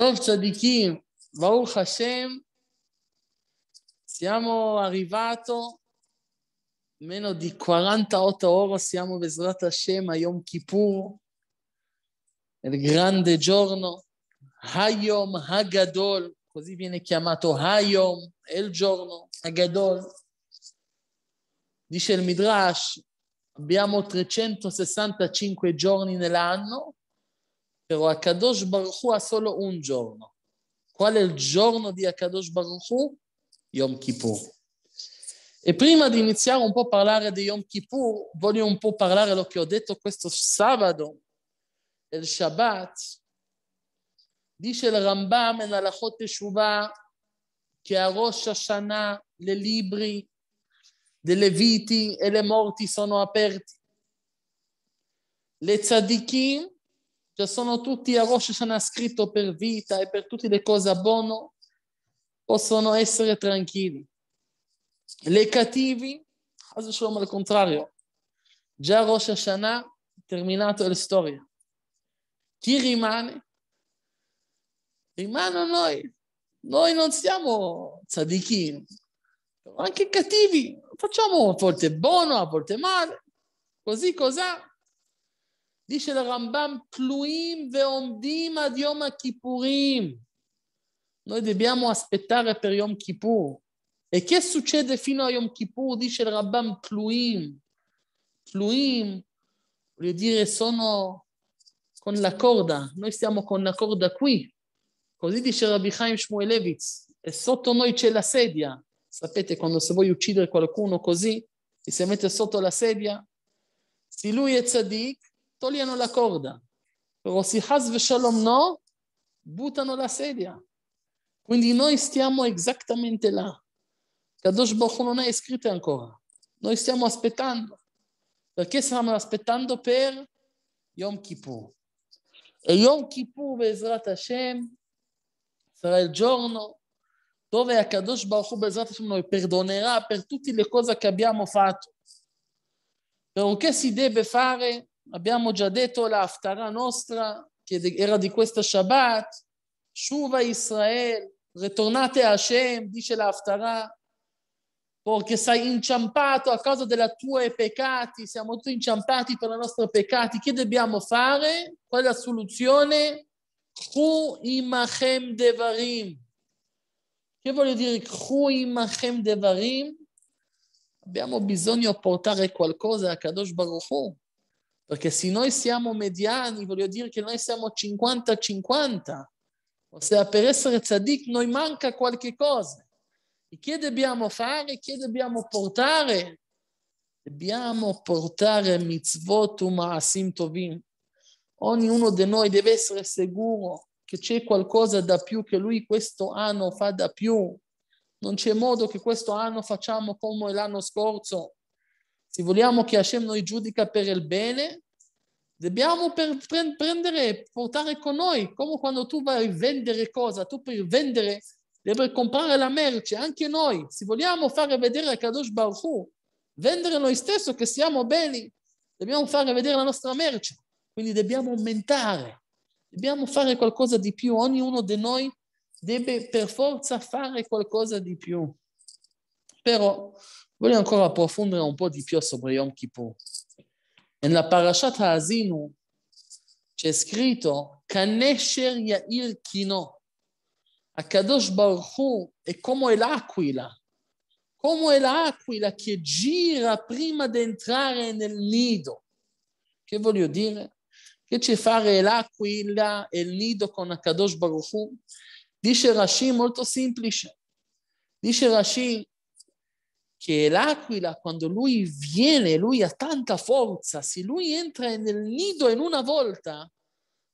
Tov Tzadikim, Baruch Hashem, siamo arrivati meno di 48 ore, siamo Vesrat Hashem a Yom Kippur, il grande giorno, Hayom Hagadol, così viene chiamato Hayom, è il giorno, Hagadol. Dice il Midrash, abbiamo 365 giorni nell'anno, però Akadosh Baruch Hu ha solo un giorno. Qual è il giorno di Akadosh Baruch Hu? Yom Kippur. E prima di iniziare un po' a parlare di Yom Kippur, voglio un po' parlare lo che ho detto questo sabato, il Shabbat. Dice il Rambam in Alachot Teshuvah che a Rosh Hashanah le libri delle viti e le morti sono aperti. Le tzadikim cioè sono tutti a Rosh Hashanah scritto per vita e per tutte le cose buone, possono essere tranquilli. Le cattivi, al contrario, già Rosh Hashanah terminato la storia. Chi rimane? Rimane noi. Noi non siamo tzadikim, anche cattivi. Facciamo a volte buono, a volte male. Così cos'è? dice la Rambam, tluim veomdim ad Yom Kippurim. Noi dobbiamo aspettare per Yom Kippur. E che succede fino a Yom Kippur? Dice il Rambam, tluim. Tluim, vuol dire, sono con la corda. Noi stiamo con la corda qui. Così dice Rabbi Chaim Shmuelevitz. E sotto noi c'è la sedia. Sapete, quando se vuoi uccidere qualcuno così, e si mette sotto la sedia. Se lui è tzaddik, togliano la corda. Però si Has Shalom no, buttano la sedia. Quindi noi stiamo esattamente là. Kadosh Baruch non è scritto ancora. Noi stiamo aspettando. Perché stiamo aspettando per Yom Kippur. E Yom Kippur, Bezrat Hashem, sarà il giorno dove Kadosh Baruch Hu, Bezrat Hashem, noi perdonerà per tutte le cose che abbiamo fatto. che si deve fare Abbiamo già detto la Haftarah nostra, che era di questa Shabbat, Shuva Israel, ritornate a Hashem, dice la Haftarah, perché sei inciampato a causa dei tuoi peccati, siamo tutti inciampati per i nostri peccati, che dobbiamo fare? Qual è la soluzione? Khu imachem devarim. Che voglio dire khu imachem devarim? Abbiamo bisogno di portare qualcosa a Kadosh Baruch perché se noi siamo mediani, voglio dire che noi siamo 50-50, ossia per essere tzaddik noi manca qualche cosa. E che dobbiamo fare? Che dobbiamo portare? Dobbiamo portare mitzvot u'ma'asim tovim. Ognuno di noi deve essere sicuro che c'è qualcosa da più che lui questo anno fa da più. Non c'è modo che questo anno facciamo come l'anno scorso se vogliamo che Hashem noi giudica per il bene, dobbiamo prendere, portare con noi, come quando tu vai a vendere cosa, tu per vendere devi comprare la merce, anche noi, se vogliamo fare vedere a Kadosh Baruch Hu, vendere noi stessi che siamo beni, dobbiamo fare vedere la nostra merce, quindi dobbiamo aumentare, dobbiamo fare qualcosa di più, ognuno di noi deve per forza fare qualcosa di più. Però Voglio ancora approfondire un po' di più sopra Yom Kippur. Nella Parashat Hazinu c'è scritto Kanesher Yair Kino. Akadosh Baruch Hu è come l'aquila, come l'aquila che gira prima di entrare nel nido. Che voglio dire? Che c'è fare l'aquila e il nido con Akadosh Baruch Hu? Dice Rashi molto semplice. Dice Rashi, che l'aquila quando lui viene, lui ha tanta forza, se lui entra nel nido in una volta,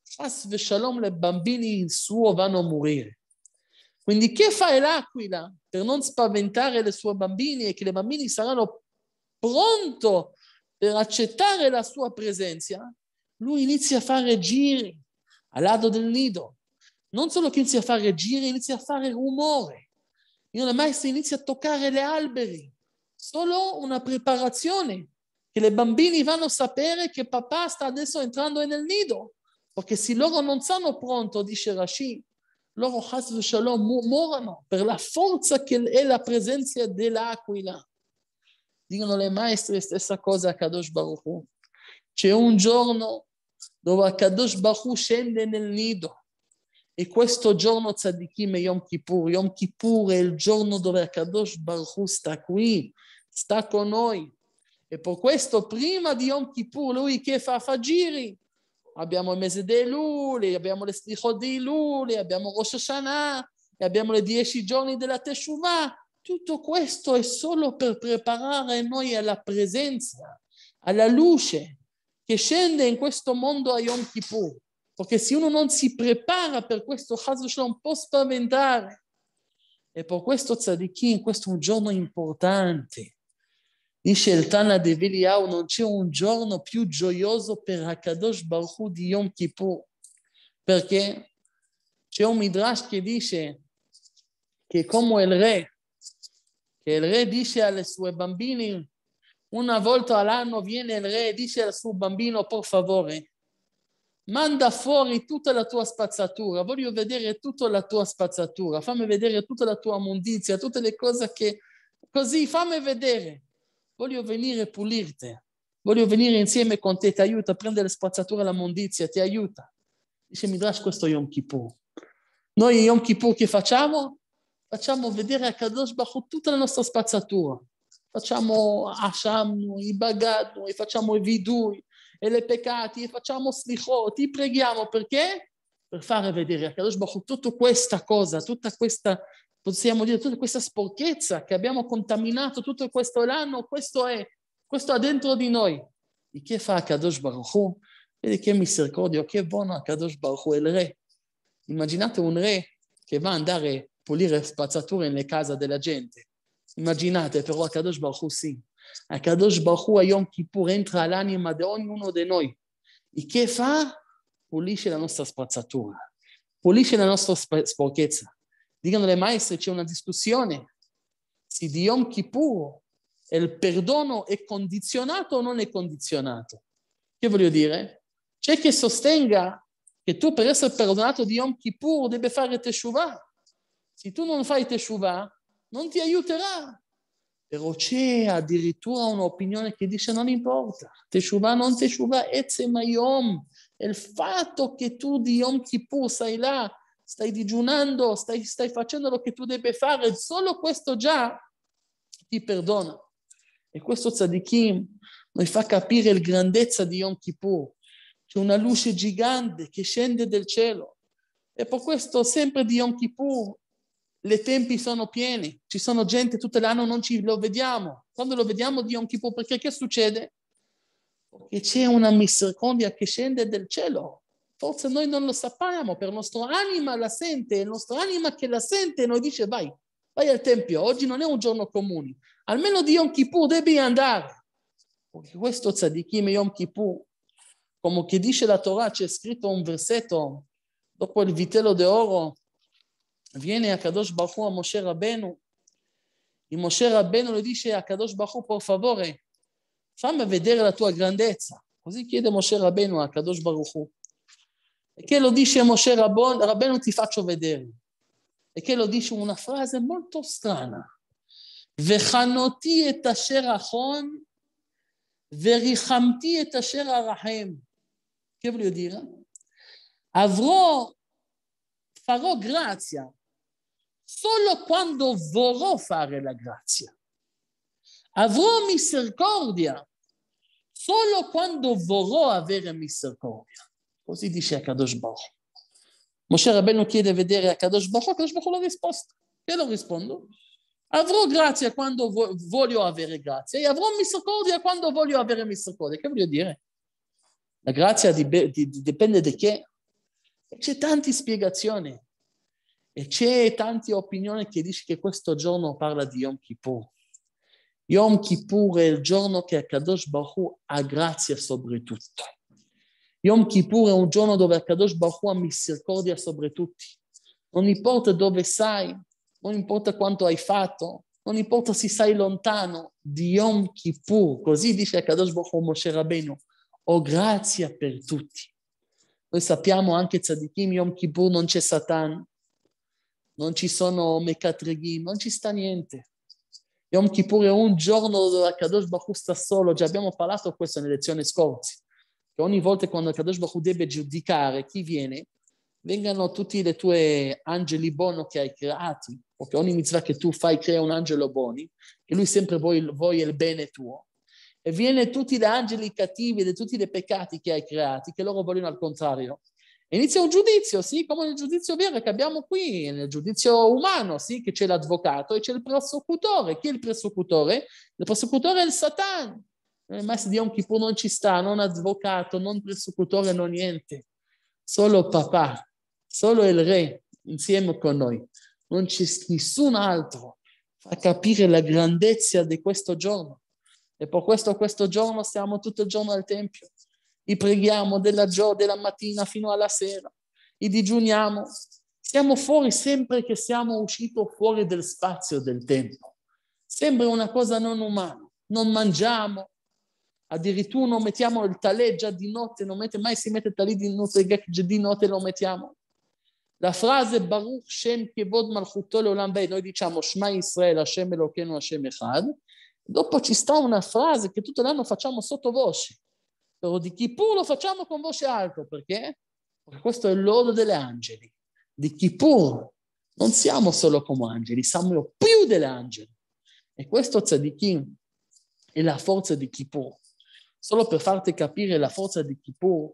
shalom le bambini il suo vanno a morire. Quindi che fa l'aquila per non spaventare le sue bambine e che le bambine saranno pronte per accettare la sua presenza? Lui inizia a fare giri al lato del nido. Non solo che inizia a fare giri, inizia a fare rumore. Io non inizia a toccare le alberi solo una preparazione, che i bambini vanno a sapere che papà sta adesso entrando nel nido, perché se loro non sono pronti, dice Rashi, loro Hasv Shalom muoiono per la forza che è la presenza dell'aquila. Dicono le maestre stessa cosa a Kadosh Baruch C'è un giorno dove Kadosh Baruch scende nel nido e questo giorno Tzadikim e Yom Kippur. Yom Kippur è il giorno dove Kadosh Baruch sta qui sta con noi. E per questo prima di Yom Kippur lui che fa Fagiri, abbiamo il mese di Luli, abbiamo le strichot di Luli, abbiamo Rosh Hashanah, abbiamo le dieci giorni della Teshuvah. Tutto questo è solo per preparare noi alla presenza, alla luce che scende in questo mondo a Yom Kippur. Perché se uno non si prepara per questo, Shalom può spaventare. E per questo Tzadikim, questo è un giorno importante. In Sheltana di Viliau non c'è un giorno più gioioso per Hakadosh Baruch di Yom Kippur, perché c'è un Midrash che dice che come il re, che il re dice alle sue bambine, una volta all'anno viene il re e dice al suo bambino, per favore, manda fuori tutta la tua spazzatura, voglio vedere tutta la tua spazzatura, fammi vedere tutta la tua mondizia, tutte le cose che... Così, fammi vedere voglio venire pulirti, voglio venire insieme con te, ti aiuta, a prendere spazzatura la mondizia, ti aiuta. Dice Midrash questo Yom Kippur. Noi Yom Kippur che facciamo? Facciamo vedere a Kadosh Baruch tutta la nostra spazzatura. Facciamo Asham, i bagad, noi facciamo i vidui, e le peccati, e facciamo slichot, ti preghiamo perché? Per fare vedere a Kadosh Baruch tutta questa cosa, tutta questa possiamo dire tutta questa sporchezza che abbiamo contaminato tutto questo l'anno, questo è, questo ha dentro di noi. E che fa Kadosh Baruch Hu? Vedi che misericordia, che buono Kadosh Baruch Hu, il re. Immaginate un re che va a andare a pulire spazzature nelle case della gente. Immaginate, però Kadosh Baruch Hu sì. Kadosh Baruch Hu a Yom Kippur entra all'anima di ognuno di noi. E che fa? Pulisce la nostra spazzatura, pulisce la nostra sporchezza. Dicono le maestre, c'è una discussione se di Yom Kippur il perdono è condizionato o non è condizionato. Che voglio dire? C'è chi sostenga che tu per essere perdonato di Yom Kippur devi fare Teshuvah. Se tu non fai Teshuvah, non ti aiuterà. Però c'è addirittura un'opinione che dice non importa, Teshuvah non Teshuvah, Etzem Yom, il fatto che tu di Yom Kippur sei là stai digiunando, stai, stai facendo lo che tu devi fare, solo questo già ti perdona. E questo tzadikim mi fa capire la grandezza di Yom Kippur. C'è una luce gigante che scende dal cielo. E per questo sempre di Yom Kippur le tempi sono pieni, ci sono gente tutto l'anno, non ci lo vediamo. Quando lo vediamo di Yom Kippur, perché che succede? Che c'è una misericordia che scende dal cielo, Forse noi non lo sappiamo, per il nostro anima la sente, è il nostro anima che la sente noi dice vai, vai al Tempio, oggi non è un giorno comune, almeno di Yom Kippur devi andare. Perché questo tzadikim e Yom Kippur, come che dice la Torah, c'è scritto un versetto, dopo il vitello d'oro, viene a Kadosh Baruch a Moshe Rabbenu, e Moshe Rabbenu le dice a Kadosh Baruch, per favore, fammi vedere la tua grandezza. Così chiede Moshe Rabbenu a Kadosh Baruch e che lo dice Moshe Rabbon, Rabbeno ti faccio vedere, e che lo dice una frase molto strana, וחנותי את אשר אחון וריחמתי את אשר ארחם. Che voglio dire? Avrò, farò grazia solo quando vorrò fare la grazia. Avrò misericordia solo quando vorrò avere misericordia. Così dice Akadosh Baruch. Moshe Rabbeinu chiede vedere Akadosh Baruch, Akadosh Baruch la risposta. Io lo rispondo. Avrò grazia quando voglio avere grazia e avrò misericordia quando voglio avere misericordia. Che voglio dire? La grazia dipende da che? C'è tante spiegazioni e c'è tante opinioni che dice che questo giorno parla di Yom Kippur. Yom Kippur è il giorno che Akadosh Baruch ha grazia sopra tutto. Yom Kippur è un giorno dove Kadosh Baruch Hu ha misericordia sopra tutti. Non importa dove sei, non importa quanto hai fatto, non importa se sei lontano di Yom Kippur, così dice Kadosh Baruch Hu Moshe Rabbeinu, ho grazia per tutti. Noi sappiamo anche Tzadikim Yom Kippur non c'è Satan, non ci sono Mekatregim, non ci sta niente. Yom Kippur è un giorno dove Kadosh Baruch Hu sta solo, già abbiamo parlato questo nelle lezioni scorse che ogni volta quando Kadosh Baruch deve giudicare chi viene, vengano tutti i tuoi angeli buoni che hai creati, perché ogni mitzvah che tu fai crea un angelo buono, che lui sempre vuole il bene tuo. E viene tutti gli angeli cattivi e tutti i peccati che hai creati, che loro vogliono al contrario. Inizia un giudizio, sì, come nel giudizio vero che abbiamo qui, nel giudizio umano, sì, che c'è l'avvocato e c'è il prosecutore. Chi è il prosecutore? Il prosecutore è il Satan nel eh, mese di Yom Kippur non ci sta, non avvocato, non persecutore, non niente. Solo papà, solo il re insieme con noi. Non c'è nessun altro. a capire la grandezza di questo giorno. E per questo questo giorno siamo tutto il giorno al Tempio. E preghiamo della, gio- della mattina fino alla sera. E digiuniamo. Siamo fuori sempre che siamo usciti fuori del spazio del tempo. Sembra una cosa non umana. Non mangiamo, addirittura non mettiamo il talè già di notte, non mette, mai si mette il talè di notte, già di notte lo mettiamo. La frase Baruch Shem Kevod Malchuto Leolam Bei, noi diciamo Shema Israel, Hashem Elocheno, Hashem Echad, dopo ci sta una frase che tutto l'anno facciamo sottovoce, però di Kippur lo facciamo con voce alta, perché? Perché questo è l'odo degli angeli, di Kippur. Non siamo solo come angeli, siamo più degli angeli. E questo tzadikim è la forza di Kippur. Solo per farti capire la forza di Kippur,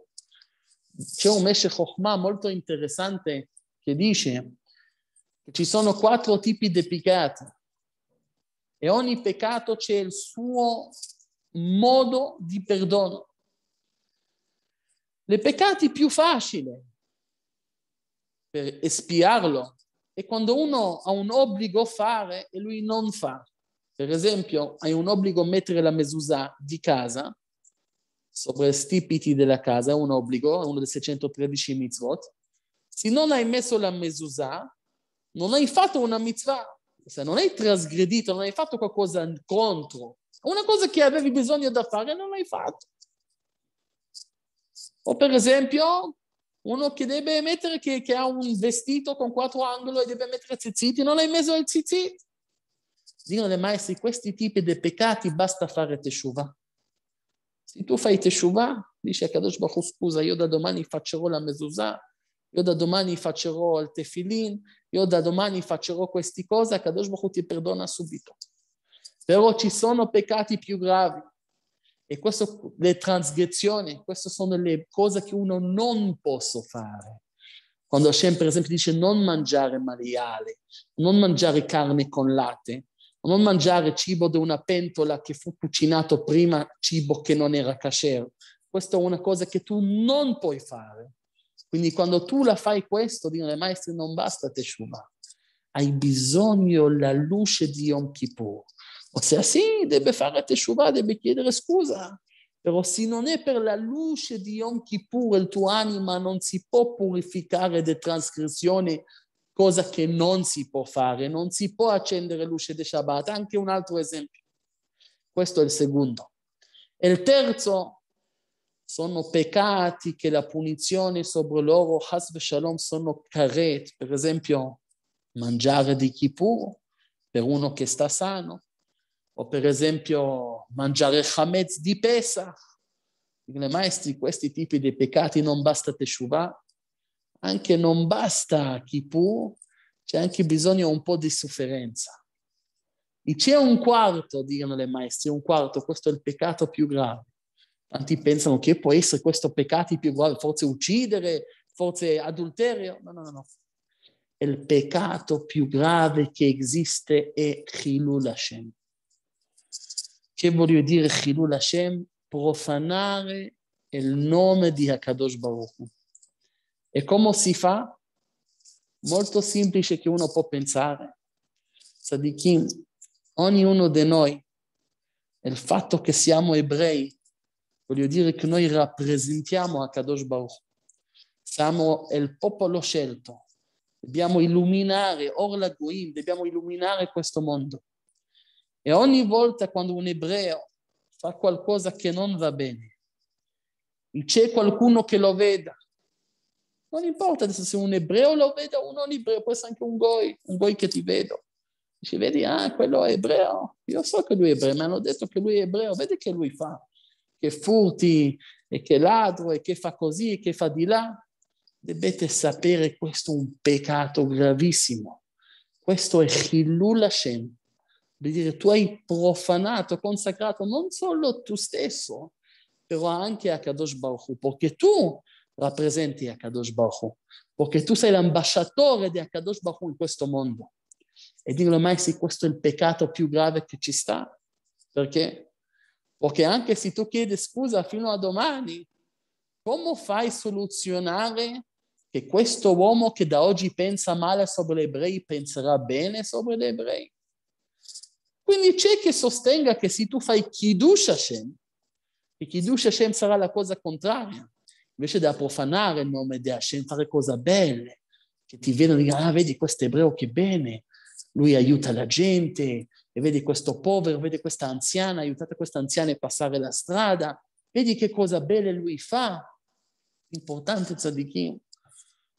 c'è un Meshe Chokhmah molto interessante che dice che ci sono quattro tipi di peccati e ogni peccato c'è il suo modo di perdono. Le peccati più facili per espiarlo è quando uno ha un obbligo a fare e lui non fa. Per esempio, hai un obbligo a mettere la mesusa di casa sobre stipiti della casa, un obbligo, è uno dei 613 mitzvot. Se non hai messo la mezuzah, non hai fatto una mitzvah, se non hai trasgredito, non hai fatto qualcosa contro, una cosa che avevi bisogno da fare non l'hai fatto. O per esempio, uno che deve mettere, che, che ha un vestito con quattro angoli e deve mettere zizziti, non hai messo il zizzit. Dicono le maestri, questi tipi di peccati basta fare teshuvah. Se tu fai teshuva, dice Kadosh Baruch scusa, io da domani faccerò la mezuzah, io da domani faccerò il tefilin, io da domani faccerò queste cose, Kadosh Baruch ti perdona subito. Però ci sono peccati più gravi. E queste le trasgressioni, queste sono le cose che uno non può fare. Quando Hashem, per esempio, dice non mangiare maiale, non mangiare carne con latte, non mangiare cibo da una pentola che fu cucinato prima cibo che non era kasher. Questa è una cosa che tu non puoi fare. Quindi quando tu la fai questo, dire maestro non basta teshuva, hai bisogno della luce di Yom Kippur. Ossia sì, deve fare teshuva, deve chiedere scusa, però se non è per la luce di Yom Kippur il tuo anima non si può purificare da trasgressioni cosa che non si può fare, non si può accendere luce di Shabbat. Anche un altro esempio. Questo è il secondo. E il terzo sono peccati che la punizione sopra loro, hasbe shalom, sono karet, per esempio mangiare di kippur per uno che sta sano, o per esempio mangiare chametz di Pesach. Le maestri, questi tipi di peccati non basta Teshuvah, anche non basta chi può, c'è anche bisogno un po' di sofferenza. E c'è un quarto, dicono le maestre, un quarto, questo è il peccato più grave. Tanti pensano che può essere questo peccato più grave, forse uccidere, forse adulterio. No, no, no. Il peccato più grave che esiste è Chilul Hashem. Che voglio dire Chilul Hashem? Profanare il nome di Hakadosh Baruch e come si fa? Molto semplice che uno può pensare. Sadikim, ognuno di noi, il fatto che siamo ebrei, voglio dire che noi rappresentiamo Akadosh Baruch. Siamo il popolo scelto. Dobbiamo illuminare, Orla Goim, dobbiamo illuminare questo mondo. E ogni volta quando un ebreo fa qualcosa che non va bene, c'è qualcuno che lo veda, non importa adesso se un ebreo lo vede o un non ebreo, può essere anche un goi, un goi che ti vedo. Dice, vedi, ah, quello è ebreo. Io so che lui è ebreo, mi hanno detto che lui è ebreo. Vedi che lui fa, che furti, e che ladro, e che fa così, e che fa di là. Dovete sapere, questo è un peccato gravissimo. Questo è Hillul Hashem. Vuol dire, tu hai profanato, consacrato non solo tu stesso, però anche a Kadosh Baruch Hu, perché tu rappresenti Akadosh Baruch perché tu sei l'ambasciatore di Akadosh Baruch in questo mondo. E dillo mai se questo è il peccato più grave che ci sta, perché? Perché anche se tu chiedi scusa fino a domani, come fai a soluzionare che questo uomo che da oggi pensa male sopra gli ebrei penserà bene sopra gli ebrei? Quindi c'è chi sostenga che se tu fai Kiddush Hashem, che Kiddush Hashem sarà la cosa contraria invece da profanare il nome di Hashem, fare cose belle, che ti vedono e dicono, ah, vedi questo ebreo che bene, lui aiuta la gente, e vedi questo povero, vedi questa anziana, aiutate questa anziana a passare la strada, vedi che cosa bella lui fa. Importante tzadikim.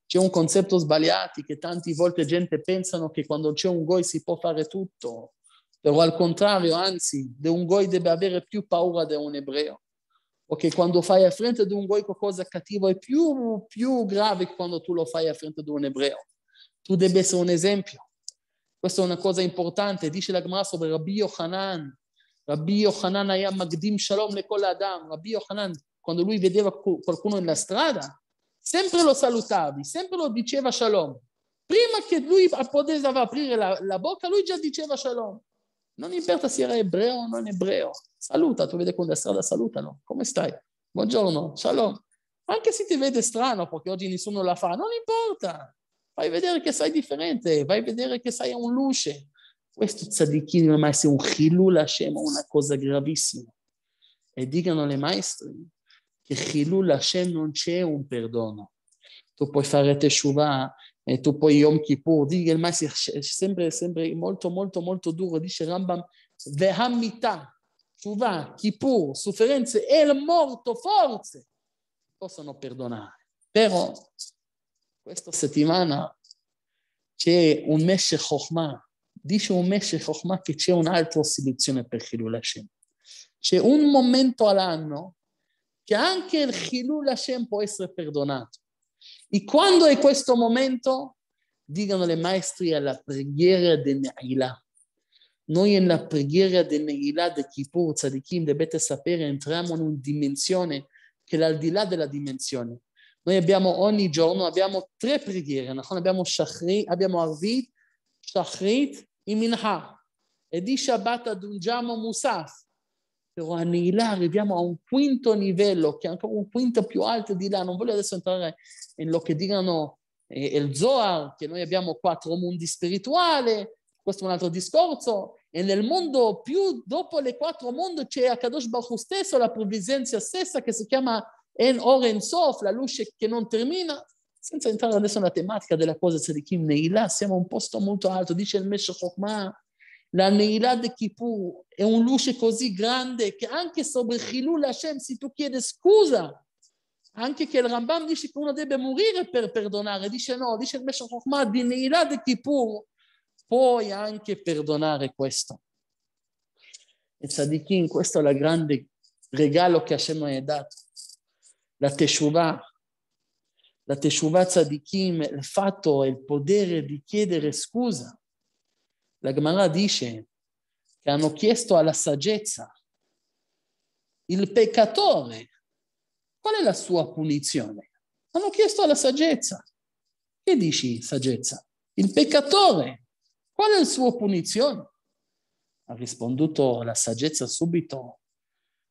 C'è un concetto sbagliato che tante volte gente pensano che quando c'è un goi si può fare tutto, però al contrario, anzi, un goi deve avere più paura di un ebreo. Ok, quando fai a fronte di un goy qualcosa cattivo è più, più grave quando tu lo fai a fronte di un ebreo. Tu devi essere un esempio. Questa è una cosa importante. Dice la Gemara sobre Rabbi Yohanan. Rabbi Yohanan magdim shalom שלום לכל adam. Rabbi Yohanan, quando lui vedeva qualcuno nella strada, sempre lo salutavi, sempre lo diceva shalom. Prima che lui potesse aprire la, la bocca, lui già diceva shalom. Non importa se era ebreo o non ebreo. Saluta, tu vedi con la strada, salutano. Come stai? Buongiorno, shalom. Anche se ti vede strano, perché oggi nessuno la fa, non importa. Vai a vedere che sei differente, vai a vedere che sei un luce. Questo tzadikini ormai è un chilul Hashem, una cosa gravissima. E dicano le maestre che chilul Hashem non c'è un perdono. Tu puoi fare teshuva e tu poi Yom Kippur, Digel è sempre, sempre molto, molto, molto duro, dice Rambam, Vehamita, Shuvah, Kippur, sofferenze e il morto, forze, possono perdonare. Però questa settimana c'è un Meshe Chokhmah, dice un Meshe Chokhmah che c'è un'altra soluzione per Chilul Hashem. C'è un momento all'anno che anche il Chilul Hashem può essere perdonato. E quando è questo momento? Dicono le maestri alla preghiera di Ne'ilah. Noi nella preghiera di Ne'ilah, di Kippur, Tzadikim, dovete sapere, entriamo in una dimensione che è al di là della dimensione. Noi abbiamo ogni giorno, abbiamo tre preghiere, abbiamo, shachri, abbiamo Arvit, Shachrit e Minha. E di Shabbat aggiungiamo Musaf però anni là arriviamo a un quinto livello, che è ancora un quinto più alto di là. Non voglio adesso entrare in lo che dicono eh, il Zohar, che noi abbiamo quattro mondi spirituali, questo è un altro discorso, e nel mondo più dopo le quattro mondi c'è Akadosh Baruch stesso, la provvidenza stessa che si chiama En Oren Sof, la luce che non termina. Senza entrare adesso nella tematica della cosa di Kim Neila, siamo a un posto molto alto, dice il Meshach Chokmah, la Neilà di Kippur è un luce così grande che anche sobre Hilul Hashem si tu chiedi scusa, anche che il Rambam dice che uno deve morire per perdonare, dice no, dice il Meshach Chokhmah di Neilà di Kippur puoi anche perdonare questo. E Tzadikim, questo è il grande regalo che Hashem mi ha dato, la Teshuvah, la Teshuvah Tzadikim, il fatto e il potere di chiedere scusa la Gemara dice che hanno chiesto alla saggezza il peccatore qual è la sua punizione? Hanno chiesto alla saggezza. Che dici saggezza? Il peccatore qual è la sua punizione? Ha risponduto la saggezza subito.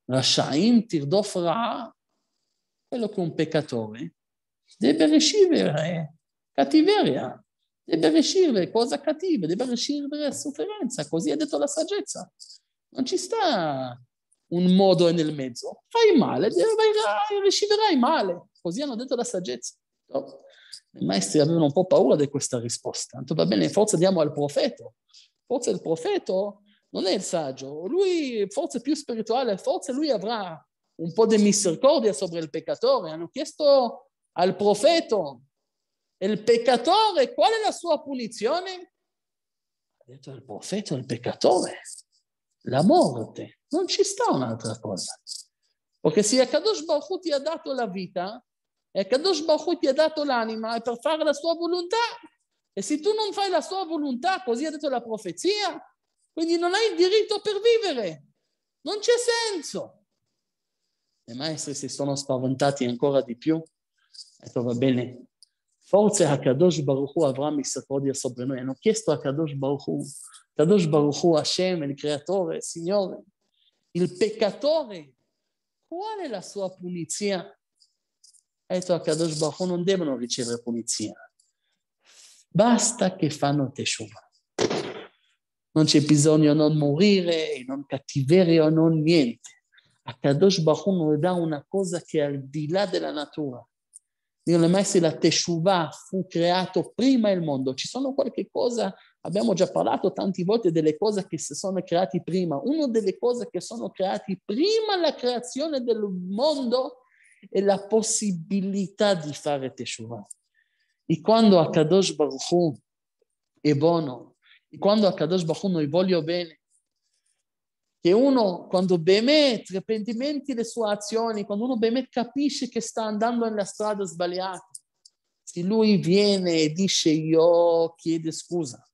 Rashaim tirdof ra'a, quello che un peccatore, deve ricevere cattiveria deve riuscire cose cattive, deve riuscire sofferenza, così ha detto la saggezza. Non ci sta un modo nel mezzo. Fai male, riceverai male. Così hanno detto la saggezza. No. I maestri avevano un po' paura di questa risposta. Tanto va bene, forse diamo al profeta. Forse il profeta non è il saggio, lui forse più spirituale, forse lui avrà un po' di misericordia sopra il peccatore. Hanno chiesto al profeta e il peccatore, qual è la sua punizione? Ha detto il profeta, il peccatore, la morte. Non ci sta un'altra cosa. Perché se Kadosh Baruch ti ha dato la vita, e Kadosh Baruch ti ha dato l'anima, è per fare la sua volontà. E se tu non fai la sua volontà, così ha detto la profezia, quindi non hai il diritto per vivere. Non c'è senso. I maestri si sono spaventati ancora di più. E detto, va bene, Forse HaKadosh Baruch Hu avrà mistero sopra noi. Hanno chiesto a Kadosh Baruchu, Hu, HaKadosh Baruch Hashem, il creatore, il Signore, il peccatore, qual è la sua punizione? Ha detto HaKadosh Baruch Hu, non devono ricevere punizione. Basta che fanno teshuva. Non c'è bisogno di non morire, non cattiveria, non niente. A Kadosh Baruchu non dà una cosa che è al di là della natura le messe la Teshuvah fu creato prima il mondo. Ci sono qualche cosa, abbiamo già parlato tante volte delle cose che si sono create prima. Una delle cose che sono create prima la creazione del mondo è la possibilità di fare Teshuvah. E quando Akadosh Baruch Hu è buono, e quando Akadosh Baruch Hu noi voglio bene, che uno quando Bemet ripentimenti le sue azioni, quando uno Bemet capisce che sta andando nella strada sbagliata, se lui viene e dice io chiedo scusa,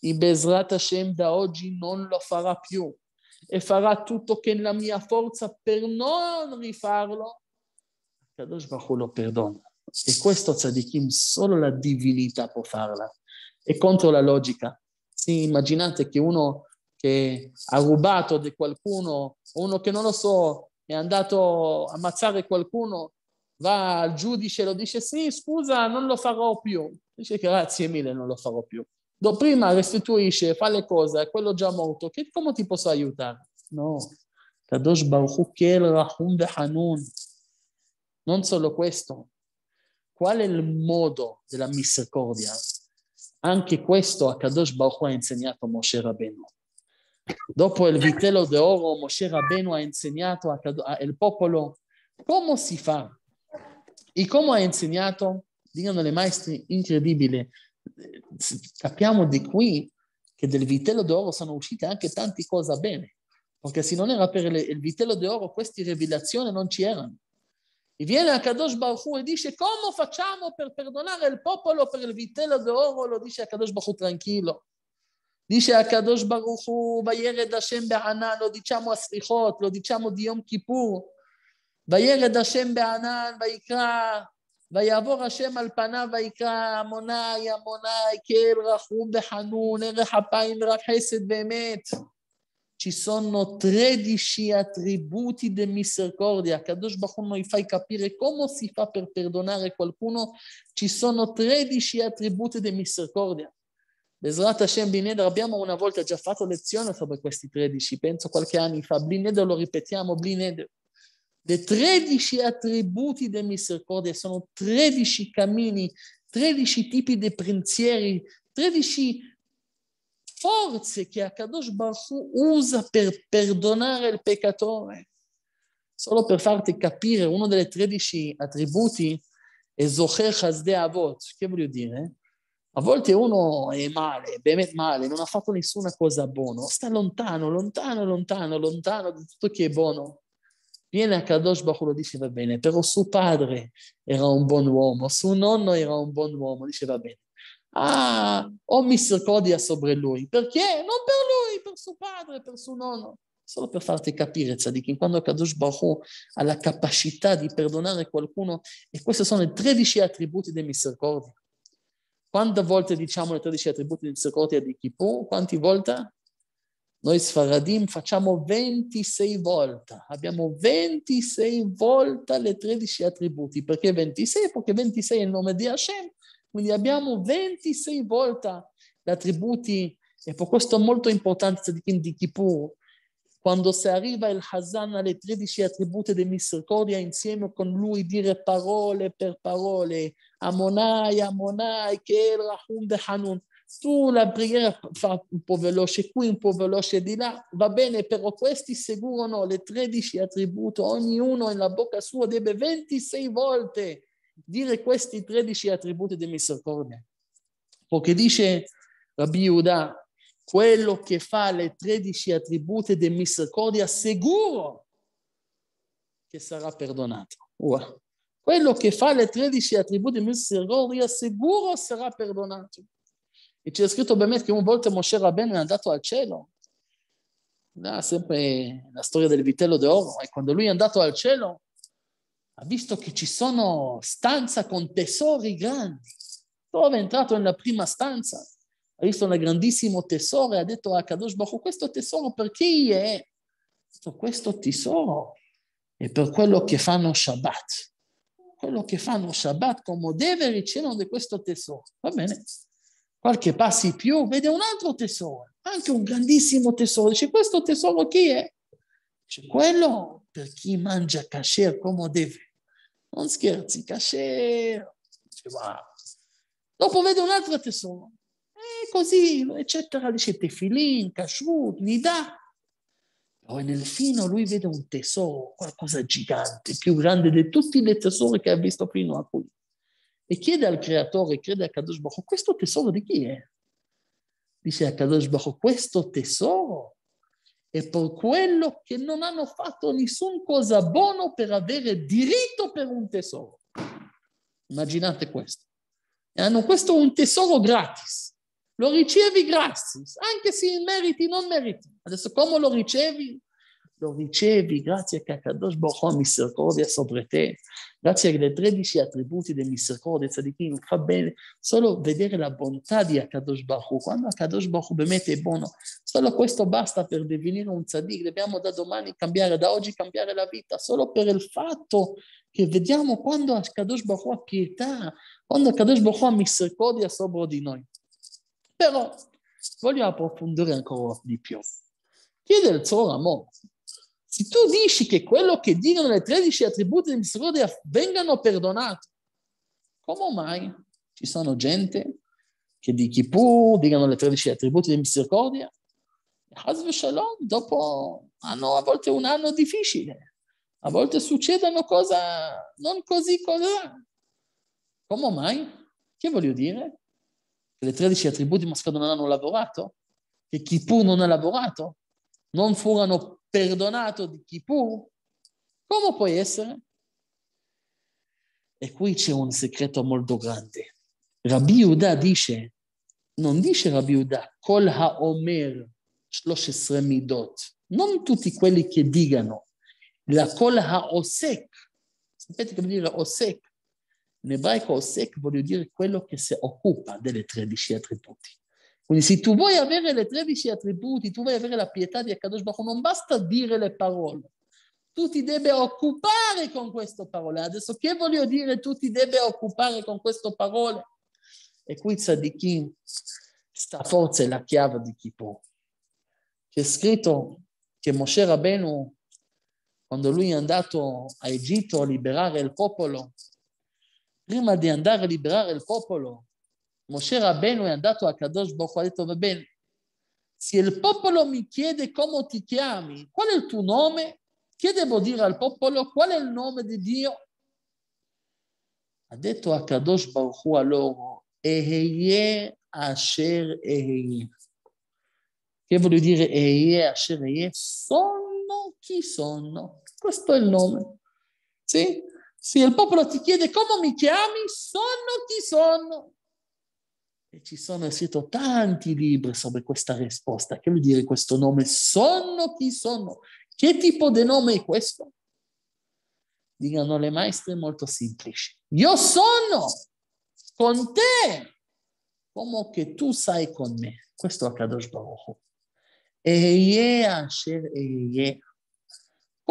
i Bezrat Hashem da oggi non lo farà più e farà tutto che la mia forza per non rifarlo, Kadosh Baruch lo perdona. E questo Tzadikim solo la divinità può farla. E contro la logica. Se immaginate che uno che ha rubato di qualcuno, uno che non lo so, è andato a ammazzare qualcuno, va al giudice e lo dice sì, scusa, non lo farò più. Dice grazie mille, non lo farò più. Do, prima restituisce, fa le cose, è quello già morto, che, come ti posso aiutare? No, Non solo questo, qual è il modo della misericordia? Anche questo a Kadosh Baruch ha insegnato Moshe Rabbeinu. Dopo il vitello d'oro, Moshe Rabbeinu ha insegnato al popolo come si fa. E come ha insegnato, dicono le maestre, incredibile. Capiamo di qui che del vitello d'oro sono uscite anche tante cose bene, perché se non era per il vitello d'oro queste rivelazioni non ci erano. E viene a Kadosh Baruch e dice come facciamo per perdonare il popolo per il vitello d'oro? Lo dice a Kadosh Baruch tranquillo. מי שהקדוש ברוך הוא, וירד השם בענן, לא דידשמו הסליחות, לא דידשמו דיום כיפור. וירד השם בענן, ויקרא, ויעבור השם על פניו, ויקרא, עמוני, עמוני, כאל רחום וחנון, ערך אפיים ורק חסד ואמת. ci sono tredici attributi di misericordia. Kadosh Baruch noi fai capire come si fa per perdonare qualcuno. Ci sono tredici attributi di misericordia. Besrat Hashem Bineder, abbiamo una volta già fatto lezione sobre questi 13, penso qualche anno fa, Bineder lo ripetiamo, Bineder. Le 13 attributi del misericordia sono 13 cammini, 13 tipi di pensieri, 13 forze che Akadosh Baruch usa per perdonare il peccatore. Solo per farti capire, uno dei 13 attributi è Zocher Hasde Avot. Che voglio dire? A volte uno è male, bene male, non ha fatto nessuna cosa buona, sta lontano, lontano, lontano, lontano da tutto che è buono. Viene a Kadosh Baruch lo dice va bene, però suo padre era un buon uomo, suo nonno era un buon uomo, dice va bene. Ah, ho misericordia sopra lui, perché? Non per lui, per suo padre, per suo nonno solo per farti capire, Tzadikim, quando Kadosh Baruch ha la capacità di perdonare qualcuno, e questi sono i 13 attributi del misericordia. Quante volte diciamo le 13 attributi di Sukkot di Kippur? Quante volte? Noi sfaradim facciamo 26 volte, abbiamo 26 volte le 13 attributi. Perché 26? Perché 26 è il nome di Hashem, quindi abbiamo 26 volte gli attributi e per questo è molto importante di Kippur, quando si arriva il Hazan alle 13 attribute di misericordia, insieme con lui dire parole per parole, Amonai, Amonai, che Rahum de Hanun. Tu la preghiera fa un po' veloce qui, un po' veloce di là, va bene, però questi seguono le 13 attribute, ognuno nella bocca sua deve 26 volte dire questi 13 attributi di misericordia. Perché dice Rabbi Yehuda, quello che fa le 13 attribute di misericordia, sicuro che sarà perdonato. Ora, quello che fa le 13 attribute di misericordia, sicuro sarà perdonato. E c'è scritto Bemet che una volta Moshe Rabbeinu è andato al cielo. Da sempre la storia del vitello d'oro. E quando lui è andato al cielo, ha visto che ci sono stanze con tesori grandi. Dove è entrato nella prima stanza? ha visto un grandissimo tesoro e ha detto a Kadosh Baruch questo tesoro per chi è? Questo tesoro è per quello che fanno Shabbat. Quello che fanno Shabbat come deve ricevono di questo tesoro. Va bene? Qualche passi più, vede un altro tesoro, anche un grandissimo tesoro. Dice, questo tesoro chi è? Dice, quello per chi mangia kasher come deve. Non scherzi, kasher. Dice, wow. Dopo vede un altro tesoro così, eccetera, dice tefilin, kashrut, nida. Poi nel fino lui vede un tesoro, qualcosa gigante, più grande di tutti i tesori che ha visto fino a qui. E chiede al creatore, crede a Kadosh Baruch, questo tesoro di chi è? Dice a Kadosh Baruch, questo tesoro è per quello che non hanno fatto nessun cosa buono per avere diritto per un tesoro. Immaginate questo. E hanno questo un tesoro gratis lo ricevi grazie, anche se meriti non meriti. Adesso come lo ricevi? Lo ricevi grazie che Akadosh Baruch ha misericordia sopra te, grazie ai 13 attributi del misericordia, tzadikim, fa bene solo vedere la bontà di Akadosh Baruch quando Akadosh Baruch Bemet è buono, solo questo basta per divenire un tzadik, dobbiamo da domani cambiare, da oggi cambiare la vita, solo per il fatto che vediamo quando Akadosh Baruch ha pietà, quando Akadosh Baruch ha misericordia sopra di noi. Però voglio approfondire ancora di più. Chiede il Zohar Amor, se tu dici che quello che dicono le 13 attributi di misericordia vengano perdonati, come mai ci sono gente che di Kippur dicono le 13 attributi di misericordia? Hasve Shalom, dopo hanno a volte un anno difficile, a volte succedono cose non così così. Come mai? Che voglio dire? le 13 attributi Mosca non hanno lavorato, che Kippur non ha lavorato, non furono perdonato di Kippur, come può essere? E qui c'è un segreto molto grande. Rabbi Uda dice, non dice Rabbi Uda, Kol HaOmer 13 midot, non tutti quelli che digano, la Kol HaOsek, sapete che vuol dire OSEC, in ebraico osek voglio dire quello che si occupa delle 13 attributi. Quindi se tu vuoi avere le 13 attributi, tu vuoi avere la pietà di Akadosh Baruch non basta dire le parole. Tu ti devi occupare con queste parole. Adesso che voglio dire tu ti devi occupare con queste parole? E qui Tzadikim, sta forza è la chiave di Kippur. C'è scritto che Moshe Rabenu, quando lui è andato a Egitto a liberare il popolo, prima di andare a liberare il popolo, Moshe Rabbenu è andato a Kadosh Baruch ha detto, va bene, se il popolo mi chiede come ti chiami, qual è il tuo nome, che devo dire al popolo? Qual è il nome di Dio? Ha detto a Kadosh Baruch a loro, Eheye Asher Eheye. Che vuol dire Eheye Asher Eheye? Sono chi sono. Questo è il nome. Sì? Se il popolo ti chiede come mi chiami, sono chi sono. E ci sono scritto tanti libri sobre questa risposta. Che vuol dire questo nome? Sono chi sono. Che tipo di nome è questo? Dicono le maestre molto semplici. Io sono con te, come che tu sei con me. Questo è Kadosh Baruch. E e Eye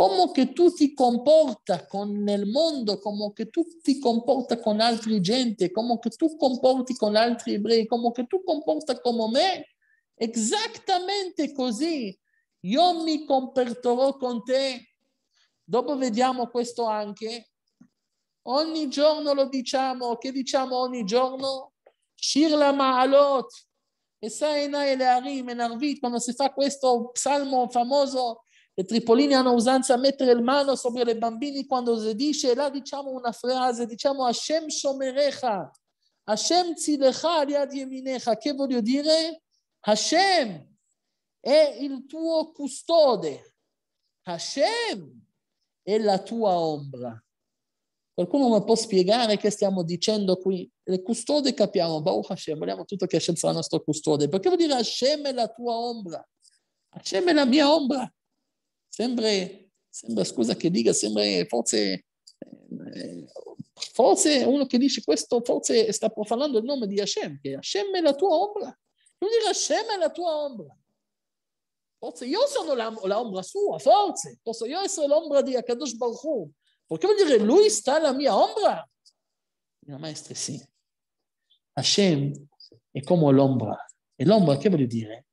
come que tú te comportas con el mondo, come que tú te comportas con altre gente, come que tú comporti con altri ebrei, come que tú comportas como me. Esattamente così. Io mi comporterò con te. Dopo vediamo questo anche. Ogni giorno lo diciamo. Che diciamo ogni giorno? Shirla la ma'alot. E sai, Naele Arim, in Arvit, quando si fa questo salmo famoso, le tripoline hanno usanza a mettere il mano sopra le bambini quando si dice, e là diciamo una frase, diciamo Hashem Shomerecha, Hashem Tzilecha Aliad Yeminecha, che voglio dire? Hashem è il tuo custode, Hashem è la tua ombra. Qualcuno mi può spiegare che stiamo dicendo qui? Le custode capiamo, Baruch Hashem, vogliamo tutto che Hashem sarà il nostro custode. Perché vuol dire Hashem è la tua ombra? Hashem è la mia ombra sembra, sembra scusa che dica, sembra eh, forse, eh, forse uno che dice questo forse sta profanando il nome di Hashem, che Hashem è la tua ombra. Non dire Hashem è la tua ombra. Forse io sono la, l'ombra sua, forse. Posso io essere l'ombra di Akadosh Baruch Hu. Perché vuol dire lui sta la mia ombra? No, maestro, sì. Hashem è come l'ombra. E l'ombra che vuol dire?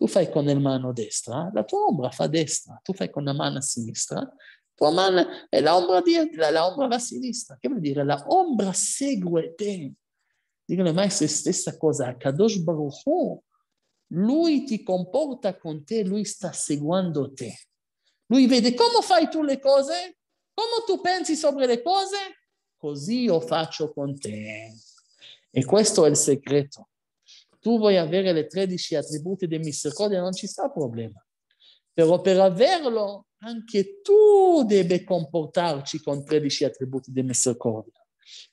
Tu fai con la mano destra, eh? la tua ombra fa destra, tu fai con la mano sinistra, la tua mano è l'ombra dietro, l'ombra va a sinistra. Che vuol dire? La ombra segue te. Dicono mai se stessa cosa, Kadosh Baruch Hu, lui ti comporta con te, lui sta seguendo te. Lui vede come fai tu le cose, come tu pensi sopra le cose, così io faccio con te. E questo è il segreto tu vuoi avere le 13 attributi di misericordia, non ci sta problema. Però per averlo anche tu devi comportarci con 13 attributi di misericordia.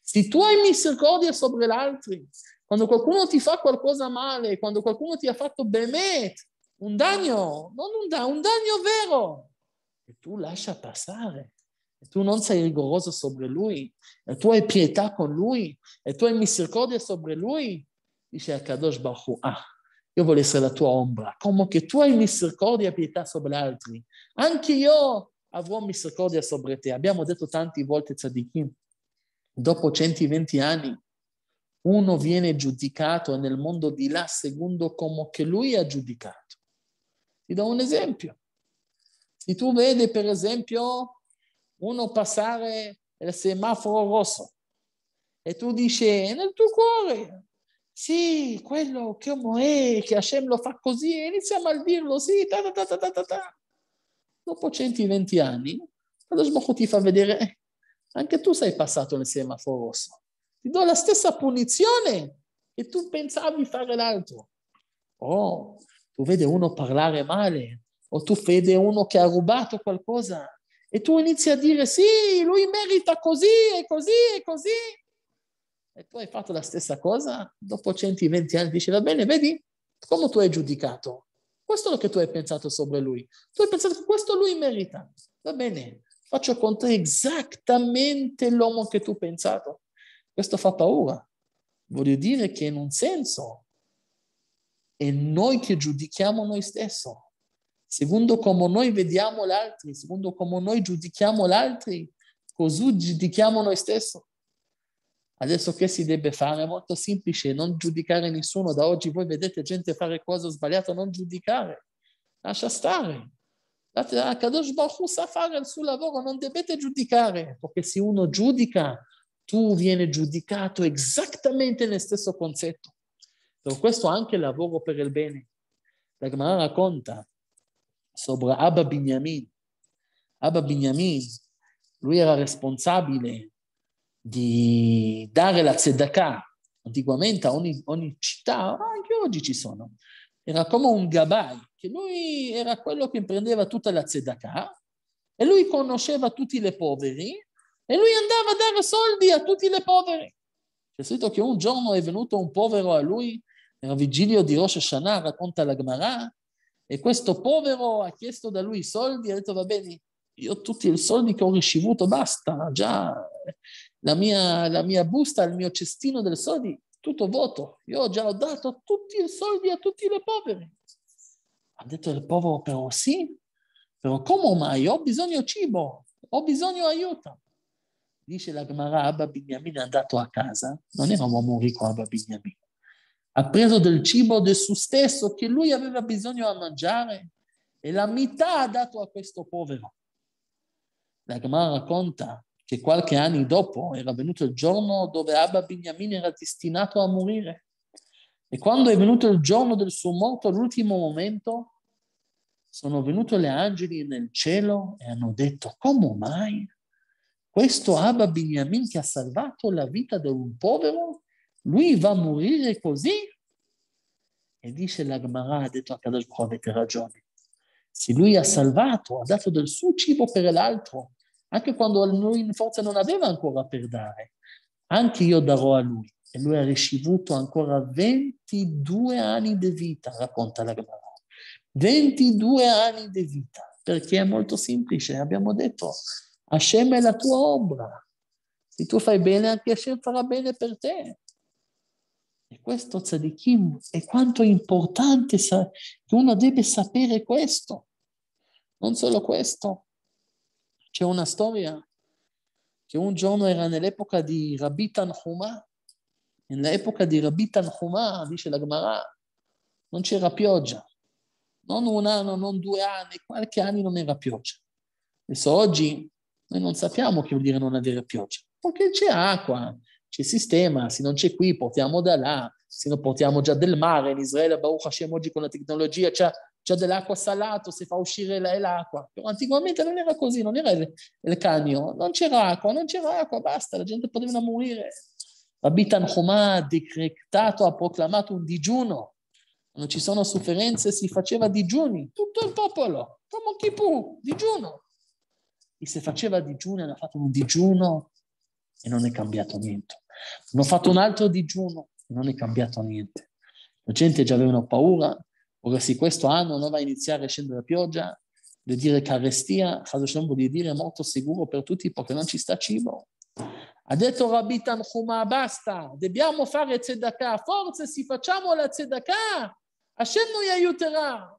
Se tu hai misericordia sopra gli altri, quando qualcuno ti fa qualcosa male, quando qualcuno ti ha fatto bene, un danno, non un danno, un danno vero, e tu lascia passare, e tu non sei rigoroso sopra lui, e tu hai pietà con lui, e tu hai misericordia sopra lui, dice a Kadosh Baruch ah, io voglio essere la tua ombra, come che tu hai misericordia e pietà sopra gli altri, anche io avrò misericordia sopra te. Abbiamo detto tante volte, tzadikim, dopo 120 anni, uno viene giudicato nel mondo di là secondo come che lui ha giudicato. Ti do un esempio. Se tu vedi, per esempio, uno passare il semaforo rosso e tu dici nel tuo cuore, sì, quello che uomo è, che Hashem lo fa così, e iniziamo a dirlo, sì, ta ta ta ta ta ta. Dopo 120 anni, Kadosh Baruch ti fa vedere, eh, anche tu sei passato nel semaforo rosso. Ti do la stessa punizione che tu pensavi fare l'altro. Oh, tu vedi uno parlare male, o tu vedi uno che ha rubato qualcosa, e tu inizi a dire, sì, lui merita così e così e così e tu hai fatto la stessa cosa, dopo 120 anni dice, va bene, vedi come tu hai giudicato. Questo è lo che tu hai pensato sopra lui. Tu hai pensato che questo lui merita. Va bene, faccio con te esattamente l'uomo che tu hai pensato. Questo fa paura. Voglio dire che in un senso è noi che giudichiamo noi stessi. Secondo come noi vediamo l'altro, secondo come noi giudichiamo l'altro, così giudichiamo noi stessi. Adesso che si deve fare? È molto semplice, non giudicare nessuno. Da oggi voi vedete gente fare cose sbagliate, non giudicare. Lascia stare. A Kadosh Baruch sa fare il suo lavoro, non dovete giudicare, perché se uno giudica, tu vieni giudicato esattamente nel stesso concetto. Per questo anche il lavoro per il bene. La Gemara racconta sopra Abba Binyamin. Abba Binyamin, lui era responsabile di dare la tzedakah antiguamente a ogni, ogni città, anche oggi ci sono. Era come un gabai, che lui era quello che prendeva tutta la tzedakah e lui conosceva tutti i poveri e lui andava a dare soldi a tutti i poveri. C'è scritto che un giorno è venuto un povero a lui, era vigilio di Rosh Hashanah, racconta la Gemara, e questo povero ha chiesto da lui i soldi, ha detto va bene, io tutti i soldi che ho ricevuto basta, già la mia, la mia busta, il mio cestino del soldi, tutto vuoto. Io già ho dato tutti i soldi a tutti i poveri. Ha detto il povero, però sì, però come mai? Ho bisogno di cibo, ho bisogno di aiuto. Dice la Gemara, Abba Binyamin è andato a casa, non era un uomo ricco Abba Binyamin. Ha preso del cibo di su stesso che lui aveva bisogno a mangiare e la metà ha dato a questo povero. La Gemara racconta che qualche anno dopo era venuto il giorno dove Abba Beniamino era destinato a morire. E quando è venuto il giorno del suo morto, all'ultimo momento, sono venute le angeli nel cielo e hanno detto, come mai questo Abba Beniamin che ha salvato la vita di un povero, lui va a morire così? E dice la ha detto a Kadosh avete ragione. Se lui ha salvato, ha dato del suo cibo per l'altro, anche quando lui forse non aveva ancora per dare, anche io darò a lui. E lui ha ricevuto ancora 22 anni di vita, racconta la Gemara. 22 anni di vita, perché è molto semplice, abbiamo detto, Hashem è la tua ombra. Se tu fai bene, anche Hashem farà bene per te. E questo tzadikim è quanto è importante che uno deve sapere questo. Non solo questo, c'è una storia che un giorno era nell'epoca di Rabbi Tanhuma, nell'epoca di Rabbi Tanhuma, dice la Gemara, non c'era pioggia. Non un anno, non due anni, qualche anno non era pioggia. Adesso oggi noi non sappiamo che vuol dire non avere pioggia, perché c'è acqua, c'è sistema, se non c'è qui portiamo da là, se non portiamo già del mare, in Israele, Baruch Hashem oggi con la tecnologia c'è c'è dell'acqua salata, si fa uscire l'acqua. Però anticamente non era così, non era il, il cagno, oh. non c'era acqua, non c'era acqua, basta, la gente poteva morire. Rabbi Tanhuma ha decretato, ha proclamato un digiuno. Non ci sono sofferenze, si faceva digiuni, tutto il popolo, come Kippur, digiuno. E se faceva digiuno, hanno fatto un digiuno e non è cambiato niente. Hanno fatto un altro digiuno e non è cambiato niente. La gente già aveva paura, Ora se questo anno non va a iniziare a scendere la pioggia, di dire carestia, vuol dire molto sicuro per tutti perché non ci sta cibo. Ha detto Rabbi Tanhuma, basta, dobbiamo fare tzedakah, forse se facciamo la tzedakah, Hashem noi aiuterà.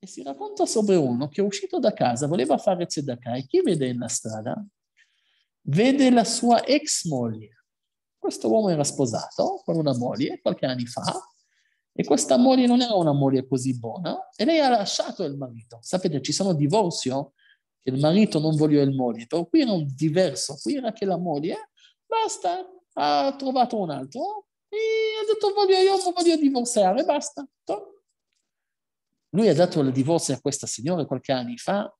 E si racconta sopra uno che è uscito da casa, voleva fare tzedakah e chi vede nella strada? Vede la sua ex moglie. Questo uomo era sposato con una moglie qualche anno fa e questa moglie non era una moglie così buona e lei ha lasciato il marito. Sapete, ci sono divorzi, che il marito non voleva il moglie, però qui era un diverso, qui era che la moglie, basta, ha trovato un altro e ha detto voglio, io non voglio divorziare, basta. Lui ha dato il divorzio a questa signora qualche anno fa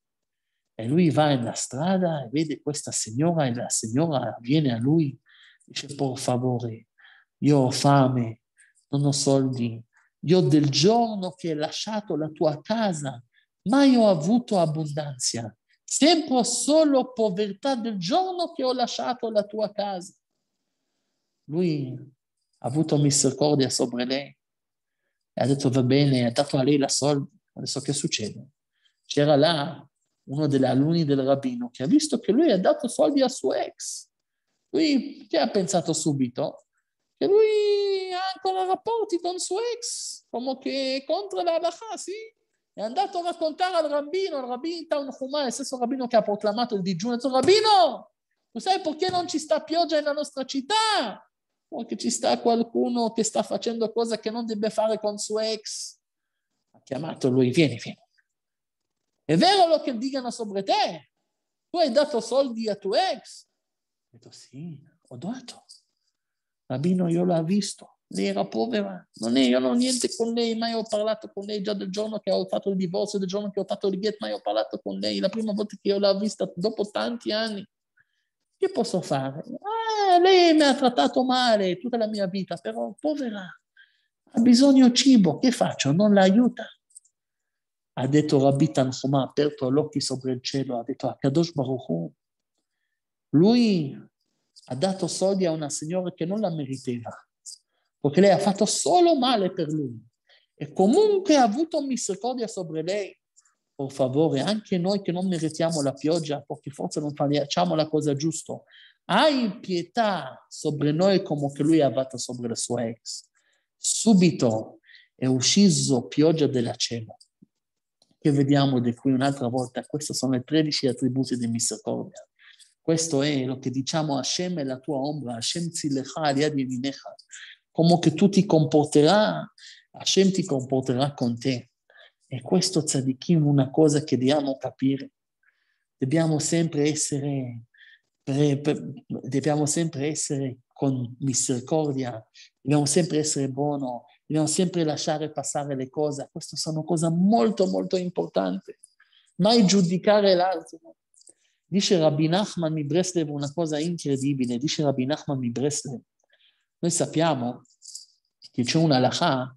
e lui va nella strada e vede questa signora e la signora viene a lui e dice per favore, io ho fame, non ho soldi, io del giorno che hai lasciato la tua casa, mai ho avuto abbondanza, sempre solo povertà del giorno che ho lasciato la tua casa. Lui ha avuto misericordia sopra lei e ha detto va bene, ha dato a lei la soldi, adesso che succede? C'era là uno degli alunni del rabbino che ha visto che lui ha dato soldi al suo ex. Lui che ha pensato subito? che lui ha ancora rapporti con suo ex, come che contro la Halakha, sì? È andato a raccontare al rabbino, il rabbino Taun Humà, il stesso rabbino che ha proclamato il digiuno, ha detto, rabbino, tu sai perché non ci sta pioggia nella nostra città? Perché ci sta qualcuno che sta facendo cose che non deve fare con suo ex. Ha chiamato lui, vieni, vieni. È vero lo che dicono sopra te? Tu hai dato soldi a tuo ex? Ha detto, sì, ho dato Rabino, io l'ho visto, lei era povera, non è, io non ho niente con lei, mai ho parlato con lei già del giorno che ho fatto il divorzio, del giorno che ho fatto il get, mai ho parlato con lei, la prima volta che io l'ho vista dopo tanti anni. Che posso fare? Ah, lei mi ha trattato male tutta la mia vita, però povera, ha bisogno di cibo, che faccio? Non l'aiuta? Ha detto Rabbi Tanhuma, ha aperto gli occhi sopra il cielo, ha detto a Kadosh Baruch Hu, lui ha dato soldi a una signora che non la meriteva, perché lei ha fatto solo male per lui e comunque ha avuto misericordia sopra lei. Per favore, anche noi che non meritiamo la pioggia, perché forse non facciamo la cosa giusta, hai pietà sopra noi come che lui ha fatto sopra la sua ex. Subito è uscito pioggia della cena. Che vediamo di qui un'altra volta, Queste sono le 13 attributi di misericordia. Questo è lo che diciamo a Hashem è la tua ombra, Hashem zilecha aliad yeminecha. Come che tu ti comporterai, Hashem ti comporterà con te. E questo tzadikim è una cosa che dobbiamo capire. Dobbiamo sempre essere, per, per, dobbiamo sempre essere con misericordia, dobbiamo sempre essere buono, dobbiamo sempre lasciare passare le cose. Queste sono cose molto, molto importanti. Mai giudicare l'altro Dice Rabbi Nachman mi Breslev una cosa incredibile, dice Rabbi Nachman di Breslev, noi sappiamo che c'è una halakha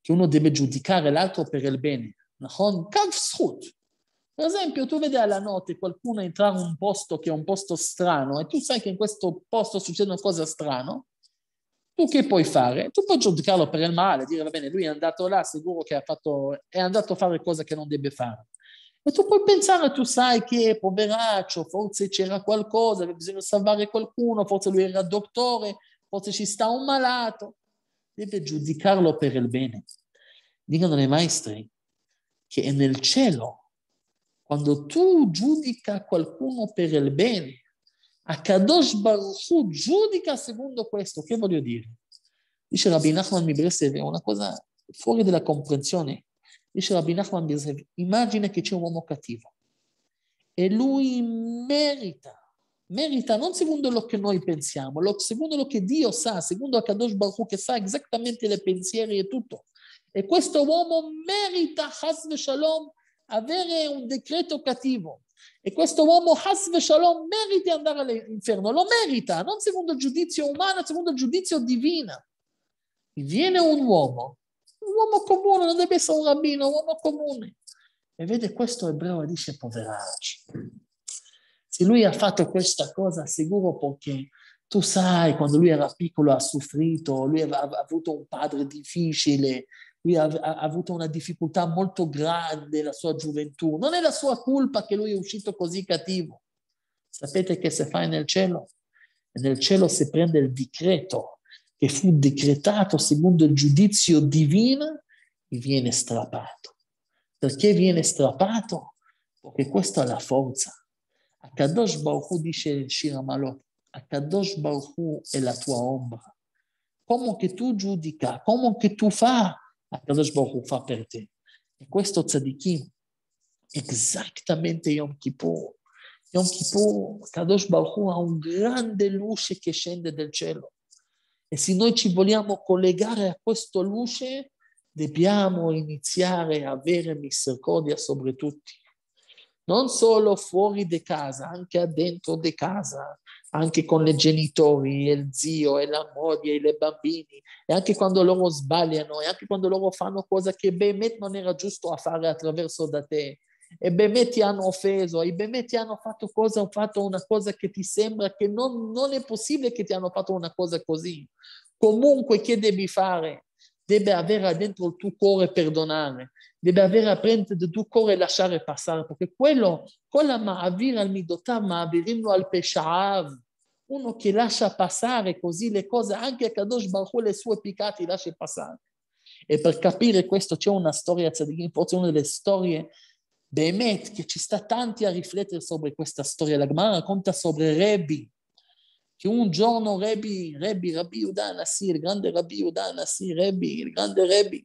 che uno deve giudicare l'altro per il bene, per esempio, tu vedi alla notte qualcuno entrare in un posto che è un posto strano e tu sai che in questo posto succede una cosa strana, tu che puoi fare? Tu puoi giudicarlo per il male, dire va bene, lui è andato là, sicuro che fatto, è andato a fare cose che non deve fare. E tu puoi pensare, tu sai che poveraccio, forse c'era qualcosa, bisogna salvare qualcuno, forse lui era dottore, forse ci sta un malato. Deve giudicarlo per il bene. Dicono i maestri che è nel cielo, quando tu giudica qualcuno per il bene, a Kadosh Baruch Hu giudica secondo questo. Che voglio dire? Dice Rabbi Nachman Mibrese, è una cosa fuori dalla comprensione. Dice Rabbi Nachman Birzev, immagina che c'è un uomo cattivo e lui merita, merita non secondo lo che noi pensiamo, secondo lo che Dio sa, secondo Akadosh Baruch che sa esattamente le pensieri e tutto. E questo uomo merita, Hasve Shalom, avere un decreto cattivo. E questo uomo, Hasve Shalom, merita andare all'inferno. Lo merita, non secondo il giudizio umano, secondo il giudizio divino. Viene un uomo uomo comune, non deve essere un rabbino, un uomo comune. E vede questo ebreo e dice, poveracci, se lui ha fatto questa cosa, sicuro perché tu sai, quando lui era piccolo ha soffrito, lui aveva avuto un padre difficile, lui ha, ha, avuto una difficoltà molto grande nella sua gioventù. Non è la sua colpa che lui è uscito così cattivo. Sapete che se fai nel cielo? Nel cielo si prende il decreto che fu decretato secondo il giudizio divino viene strappato. Perché viene strappato? Perché questa è la forza. A Kadosh Hu dice il Shiramalot, a Kadosh Hu è la tua ombra. Come che tu giudica, come che tu fa, a Kadosh Hu fa per te. E questo tzadikim, esattamente Yom Kippur. Yom Kippur, Akadosh Baruch Hu ha un grande luce che scende dal cielo e se noi ci vogliamo collegare a questa luce, dobbiamo iniziare a avere misericordia sopra tutti. Non solo fuori di casa, anche dentro di casa, anche con i genitori, il zio, e la moglie, e i bambini, e anche quando loro sbagliano, e anche quando loro fanno cose che Behemet non era giusto a fare attraverso da te e beh ti hanno offeso, e beh ti hanno fatto cosa, fatto una cosa che ti sembra che non, non è possibile che ti hanno fatto una cosa così. Comunque che devi fare? Deve avere dentro il tuo cuore perdonare, deve avere aperto il tuo cuore e lasciare passare, perché quello, con la ma'avir al midotav, ma'avirinlo al peshav, uno che lascia passare così le cose, anche a Kadosh Baruch le sue piccate lascia passare. E per capire questo c'è una storia, forse una delle storie באמת, כי ci a riflettere sobre questa storia, la Gemara racconta sobre Rebbi, che un giorno Rebbi, Rebbi, Rabbi Yudah Anassi, il grande Rabbi Yudah Anassi, Rebbi, il grande Rebbi,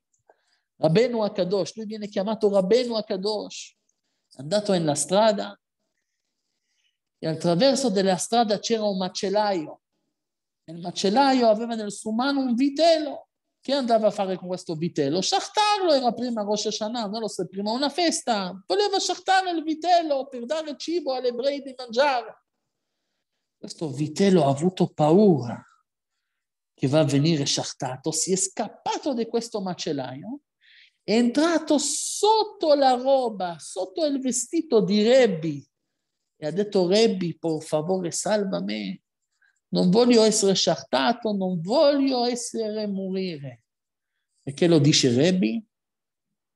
Rabbenu Akadosh, lui viene chiamato Rabbenu Akadosh, è andato nella strada e attraverso della strada c'era un macellaio, e il macellaio aveva nel suo mano un vitello, che andava a fare con questo vitello? Sciartarlo era prima Rosh Hashanah, non lo so, prima una festa. Voleva sciartare il vitello per dare cibo agli ebrei di mangiare. Questo vitello ha avuto paura che va a venire sciartato, si è scappato di questo macellaio, è entrato sotto la roba, sotto il vestito di Rebbi e ha detto Rebbi, per favore, salva me, non voglio essere sciartato, non voglio essere morire. Perché lo dice Rebbi?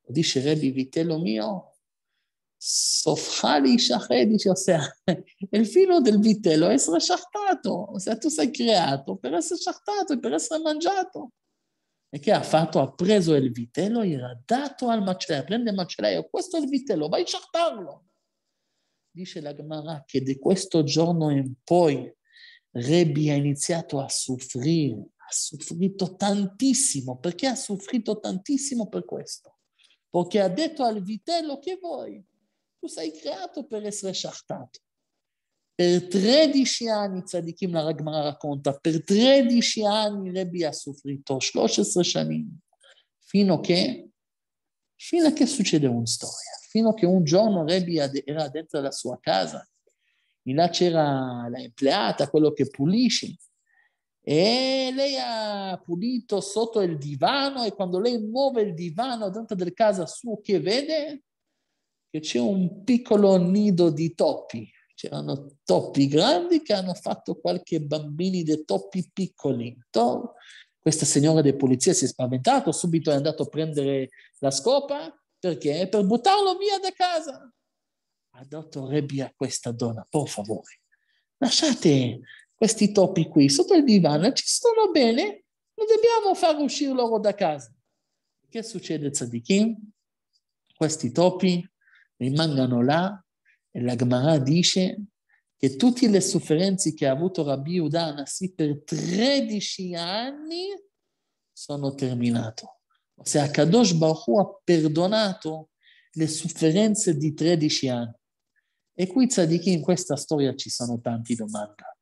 Lo dice Rebbi, vitello mio, soffra di dice, cioè, ossia, il filo del vitello è essere sciartato, ossia tu sei creato per essere sciartato e per essere mangiato. E che ha fatto? Ha preso il vitello, era dato al macellaio, prende il macellaio, questo è il vitello, vai a sciartarlo. Dice la Gemara che di questo giorno in poi Rebbi ha iniziato a soffrire, ha soffrito tantissimo. Perché ha soffrito tantissimo per questo? Perché ha detto al vitello che vuoi, tu sei creato per essere sciartato. Per 13 anni, Tzadikim la Ragmara racconta, per 13 anni Rebbi ha soffrito, 13 Shanim, fino che, fino a che succede una storia, fino a che un giorno Rebbi era dentro la sua casa in là c'era l'empleata, quello che pulisce. E lei ha pulito sotto il divano e quando lei muove il divano dentro del casa suo che vede che c'è un piccolo nido di topi. C'erano topi grandi che hanno fatto qualche bambini dei topi piccoli. To- questa signora di polizia si è spaventata, subito è andata a prendere la scopa perché? Per buttarlo via da casa ha dato Rebbi a questa donna, per favore, lasciate questi topi qui sotto il divano, ci stanno bene, non dobbiamo far uscire loro da casa. Che succede, Tzadikim? Questi topi rimangono là e la Gemara dice che tutte le sofferenze che ha avuto Rabbi Udana sì, per 13 anni sono terminate. Ossia, Kadosh Baruch Hu ha perdonato le sofferenze di 13 anni. E qui tzadikì in questa storia ci sono tante domande.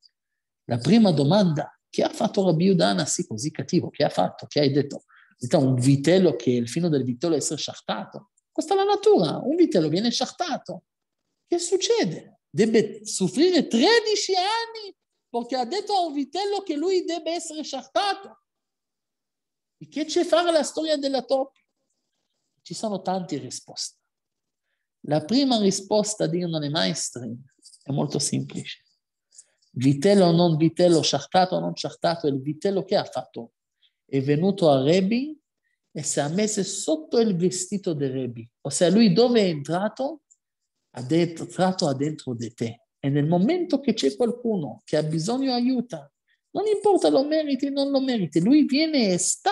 La prima domanda, che ha fatto Rabbi Udana sì così cattivo? che ha fatto? Che hai detto? Un vitello che il fino del vitello è essere sciartato. Questa è la natura, un vitello viene sciartato. Che succede? Deve soffrire 13 anni perché ha detto a un vitello che lui deve essere sciartato. E che c'è fare la storia della top? Ci sono tante risposte. La prima risposta diranno i maestri è molto semplice. Vitello o non vitello, sciartato o non sciartato, il vitello che ha fatto? È venuto a Rebi e si è messo sotto il vestito di Rebi. Ossia lui dove è entrato? Ha entrato dentro di te. E nel momento che c'è qualcuno che ha bisogno di aiuto, non importa lo meriti o non lo meriti, lui viene e sta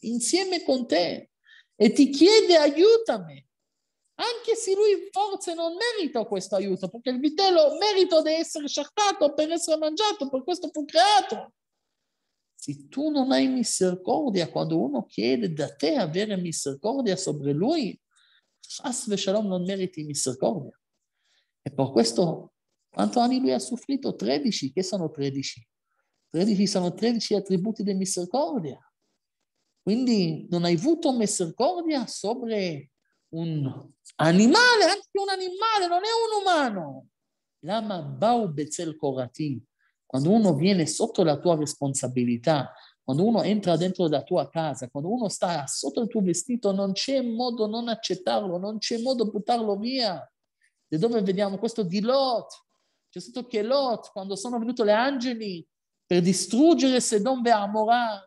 insieme con te e ti chiede aiutami anche se lui forse non merita questo aiuto, perché il vitello merita di essere sciacquato per essere mangiato, per questo fu creato. Se tu non hai misericordia quando uno chiede da te avere misericordia sopra lui, Chas ve Shalom non meriti misericordia. E per questo, quanto anni lui ha soffrito? 13, che sono 13? 13 sono 13 attributi di misericordia. Quindi non hai avuto misericordia sopra un animale, anche un animale, non è un umano. Lama Bau Bezel Korati, quando uno viene sotto la tua responsabilità, quando uno entra dentro la tua casa, quando uno sta sotto il tuo vestito, non c'è modo non accettarlo, non c'è modo buttarlo via. Da dove vediamo questo di Lot? C'è stato che Lot, quando sono venuti gli angeli per distruggere Sedom e Amorà,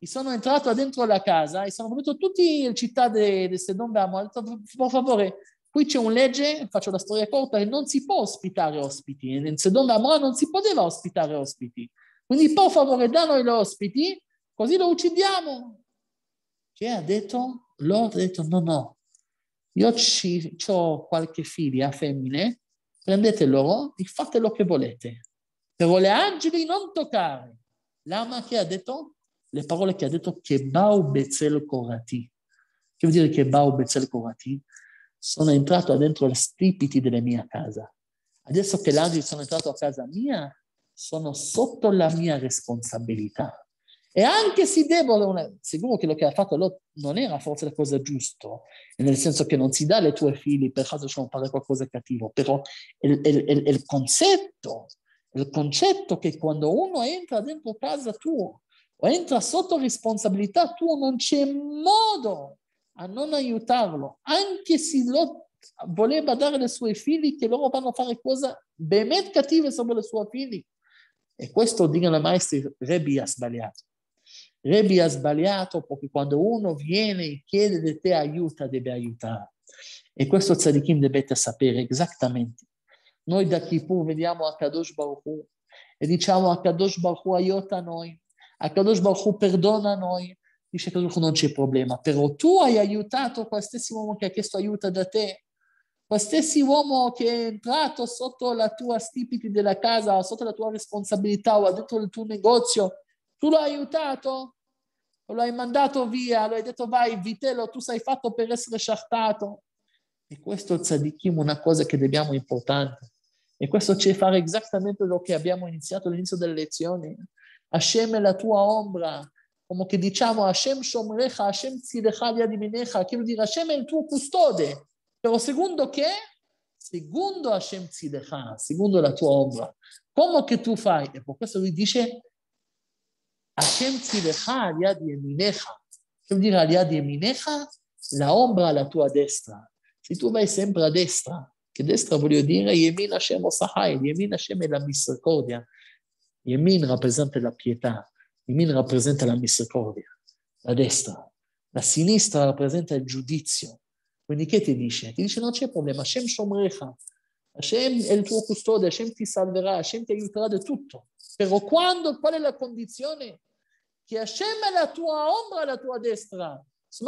e sono entrato dentro la casa e sono venuto tutti in città di Sedongamo, per favore, qui c'è una legge, faccio la storia corta, che non si può ospitare ospiti, in Sedongamo non si poteva ospitare ospiti, quindi per favore da noi gli ospiti, così lo uccidiamo. Che ha detto? Loro ha detto no, no, io ci, ho qualche figlia femmine, prendete loro e fate lo che volete, però le angeli non toccare. Lama che ha detto? le parole che ha detto che Bau Bezel Korati, che vuol dire che Bau Bezel Korati, sono entrato dentro le stipiti della mia casa. Adesso che l'angelo sono entrato a casa mia, sono sotto la mia responsabilità. E anche se devo, sicuro che quello che ha fatto Lot non era forse la cosa giusta, nel senso che non si dà alle tue figli per caso sono fare qualcosa di cattivo, però il, il, il, il concetto, il concetto che quando uno entra dentro casa tua o entra sotto responsabilità tua, non c'è modo a non aiutarlo, anche se lo voleva dare ai suoi figli che loro vanno a fare cose ben cattive sopra i suoi figli. E questo, dicono i maestri, Rebbi ha sbagliato. Rebbi ha sbagliato perché quando uno viene e chiede di te aiuta, deve aiutare. E questo tzadikim dovete sapere esattamente. Noi da Kippur vediamo a Kadosh Baruch Hu, e diciamo a Kadosh Baruch Hu aiuta noi. Akadosh Baruch Hu perdona noi, dice Akadosh Hu non c'è problema, però tu hai aiutato qualsiasi uomo che ha chiesto aiuto da te, qualsiasi uomo che è entrato sotto la tua stipiti della casa, sotto la tua responsabilità o ha dentro il tuo negozio, tu l'hai aiutato, lo hai mandato via, lo hai detto vai vitello, tu sei fatto per essere sciartato. E questo tzadikim è una cosa che dobbiamo importante. E questo ci fa fare esattamente quello che abbiamo iniziato all'inizio delle lezioni. השם אל התוע אומרה, como che diciamo Hashem Shomrecha, Hashem Tzilecha di Adimenecha, che vuol dire Hashem è il tuo custode. Però secondo che? Secondo Hashem Tzilecha, secondo la tua ombra. Come che tu fai? E per questo lui dice Hashem Tzilecha Aliad Yeminecha. Che vuol dire Aliad Yeminecha? La ombra alla tua destra. Se tu vai sempre a destra, che destra voglio dire Yemin Hashem Osahai, Yemin Hashem è la misericordia. Yemin rappresenta la pietà, Yemin rappresenta la misericordia, la destra, la sinistra rappresenta il giudizio. Quindi che ti dice? Ti dice non c'è problema, Hashem Shomrecha, Hashem è il tuo custode, Hashem ti salverà, Hashem ti aiuterà di tutto. Però quando, qual è la condizione? Che Hashem è la tua ombra la tua destra. Se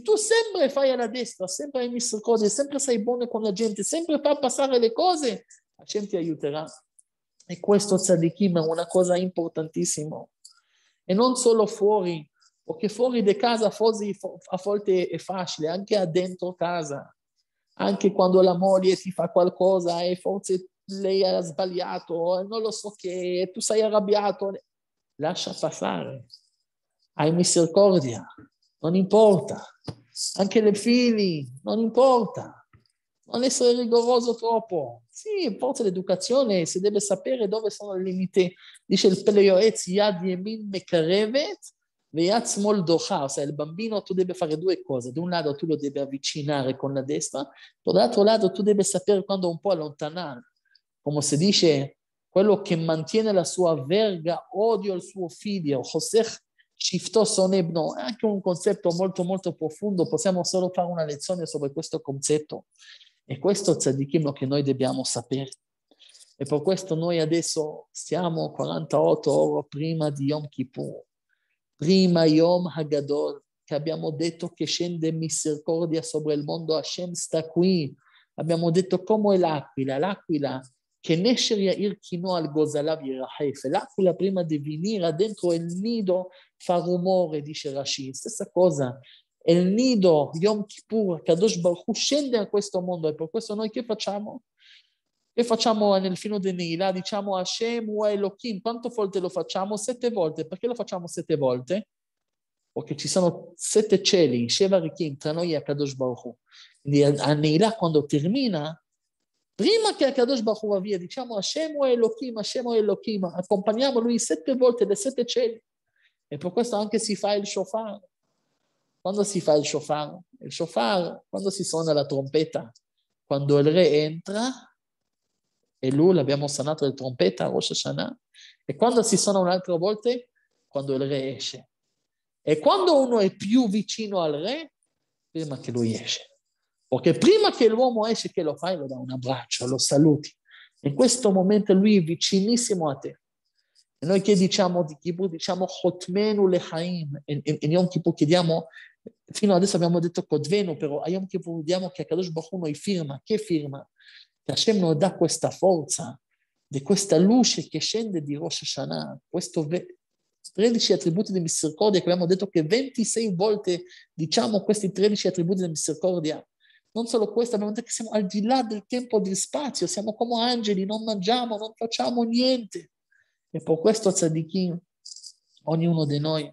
tu sempre fai alla destra, sempre hai misericordia, sempre sei buono con la gente, sempre fa passare le cose, Hashem ti aiuterà. E questo tzadikim è una cosa importantissima. E non solo fuori, perché fuori di casa a volte è facile, anche dentro casa. Anche quando la moglie ti fa qualcosa e forse lei ha sbagliato, non lo so che, tu sei arrabbiato. Lascia passare, hai misericordia, non importa. Anche le figli, non importa. Non essere rigoroso troppo. Sì, forse l'educazione, si deve sapere dove sono i limiti. Dice il Peleoez, Yad Yemin Mekarevet, Veyad Smol Doha, ossia il bambino tu devi fare due cose, da un lato tu lo devi avvicinare con la destra, dall'altro lato tu devi sapere quando un po' allontanare. Come si dice, quello che mantiene la sua verga odio il suo figlio, Josech Cifto Sonebno, è anche un concetto molto molto profondo, possiamo solo fare una lezione sobre questo concetto. E questo lo che noi dobbiamo sapere. E per questo noi adesso siamo 48 ore prima di Yom Kippur, prima Yom Hagadol, che abbiamo detto che scende misericordia sopra il mondo, Hashem sta qui. Abbiamo detto come l'aquila, l'aquila che Nesher Yair chinò al Gozalav Yerahef, l'aquila prima di venire dentro il nido fa rumore, dice Rashi. Stessa cosa, e il nido Yom Kippur, Kadosh Baruch Hu, scende a questo mondo e per questo noi che facciamo? E facciamo nel fino di Nila? diciamo Hashem o Elohim, quante volte lo facciamo? Sette volte. Perché lo facciamo sette volte? Perché ci sono sette cieli, Sheva Rikim, tra noi e Kadosh Baruch Hu. Quindi a Nila quando termina, prima che Akadosh Baruch va via, diciamo Hashem o Elohim, Hashem o Elohim, accompagniamo lui sette volte le sette cieli. E per questo anche si fa il shofar quando si fa il shofar, il shofar, quando si suona la trompeta, quando il re entra, e lui l'abbiamo suonato la trompeta a Rosh Hashanah, e quando si suona un'altra volta, quando il re esce. E quando uno è più vicino al re, prima che lui esce. Perché prima che l'uomo esce, che lo fai, lo dà un abbraccio, lo saluti. In questo momento lui è vicinissimo a te. E noi che diciamo di Kippur? Diciamo Chotmenu Lechaim. In, in, in Yom Kippur chiediamo Fino adesso abbiamo detto Kodvenu, però a Yom Kippur vediamo che Akadosh Baruch noi firma. Che firma? Che Hashem non dà questa forza, di questa luce che scende di Rosh Hashanah, questi ve- 13 attributi di misericordia che abbiamo detto che 26 volte diciamo questi 13 attributi di misericordia. Non solo questo, abbiamo detto che siamo al di là del tempo e del spazio, siamo come angeli, non mangiamo, non facciamo niente. E per questo Tzadikim, ognuno di noi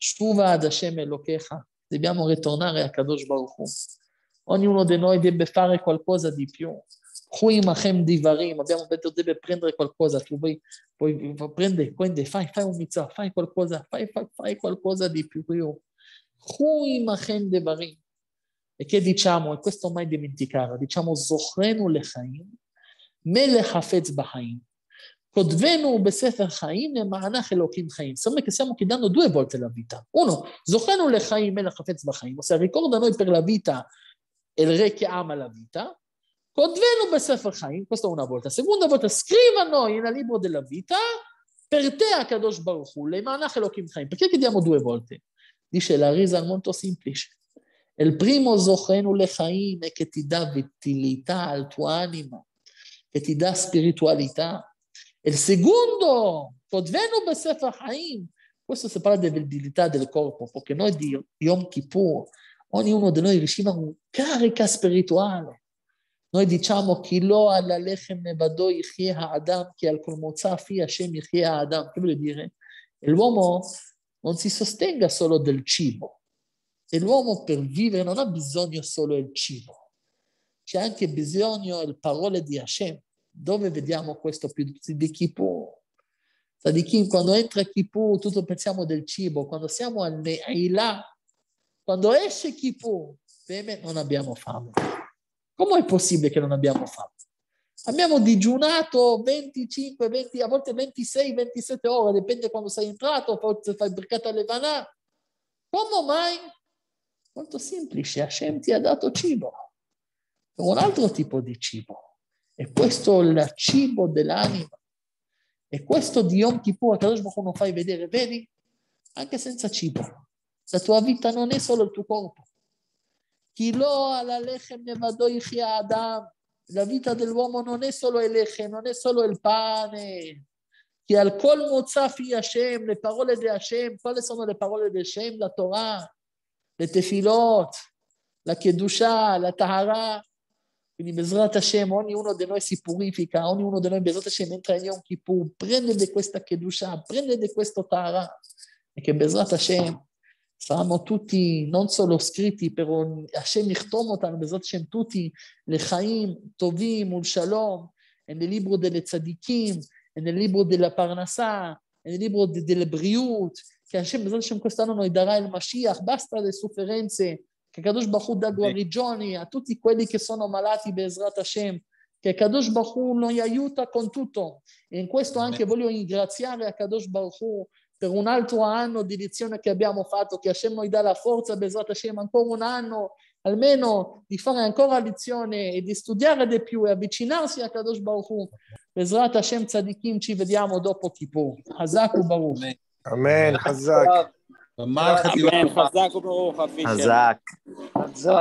Shuva ad Hashem Elokecha, dobbiamo ritornare a Kadosh Baruch Hu. Ognuno di noi deve fare qualcosa di più. Huimachem divarim, abbiamo detto deve prendere qualcosa, tu vuoi, puoi, prendere, quindi fai, fai un mitzvah, fai qualcosa, fai, fai, fai qualcosa di più. Huimachem divarim. E che diciamo, e questo mai dimenticare, diciamo Zochrenu lechaim, melech hafetz bahaim. Codvenu Besefer Chaim Lemanach Elohim Chaim. Sembra che stiamo chiedendo due volte la vita. Uno, Zochenu le Chaim El Hafetz Bachaim, ossia ricorda noi per la vita il re che ama la vita. Codvenu Besefer Chaim, questa una volta. Seconda volta, scriva noi nel libro della vita per te Akadosh Baruch Hu, Lemanach Elohim Chaim. Perché chiediamo due volte? Dice la risa molto semplice. Il primo Zochenu le Chaim è che ti dà vitalità al tuo anima, che ti dà spiritualità il secondo, Todvenu Besefer Haim, questo si parla dell'abilità del corpo, perché noi di Yom Kippur, ognuno di noi riceve una carica spirituale. Noi diciamo chi lo alla lechem nevado ychia Adam, chi al colmozza fi Hashem ychia Adam. Che vuol dire? L'uomo non si sostenga solo del cibo. E l'uomo per vivere non ha bisogno solo del cibo. C'è anche bisogno delle parole di Hashem dove vediamo questo più di Kippur? Sadikim, quando entra Kippur, tutto pensiamo del cibo, quando siamo al Ne'ilah, quando esce Kippur, bene, non abbiamo fame. Come è possibile che non abbiamo fame? Abbiamo digiunato 25, 20, a volte 26, 27 ore, dipende quando sei entrato, forse fai briccata vanà. Come mai? Molto semplice, Hashem ti ha dato cibo, un altro tipo di cibo e questo è il cibo dell'anima. E questo di Yom Kippur, a Kadosh Baruch non fai vedere, vedi? Anche senza cibo. La tua vita non è solo il tuo corpo. La vita dell'uomo non è solo il lechem, non è solo il pane. Che al col Hashem, le parole di Hashem, quali sono le parole di Hashem? La Torah, le tefilot, la kedusha, la tahara. Quindi Besrat Hashem, ognuno di noi si purifica, ognuno di noi Besrat Hashem entra in Yom Kippur, prende di questa Kedusha, prende di questo Tara, e che Besrat Hashem saranno tutti non solo scritti, però Hashem יחתום אותנו, בעזרת השם, tutti לחיים טובים מול שלום, en el libro delle tzadikim, en el libro della Parnassah, en el libro delle Briut, che Hashem, בעזרת השם, quest'anno noi darà il Mashiach, basta le sofferenze, che Kadosh Baruch dà guarigioni a tutti quelli che sono malati Bezrat Hashem, che Kadosh Baruch lo aiuta con tutto. E in questo anche voglio ringraziare a Kadosh Baruch per un altro anno di lezione che abbiamo fatto, che Hashem noi dà la forza, Bezrat Hashem, ancora un anno almeno di fare ancora lezione e di studiare di più e avvicinarsi a Kadosh Baruch Hu. Bezrat Hashem Tzadikim, ci vediamo dopo Kippur. Hazak u Baruch. Amen. Hazak. גמר אה, לא חזק וברוך, חזק. חזק.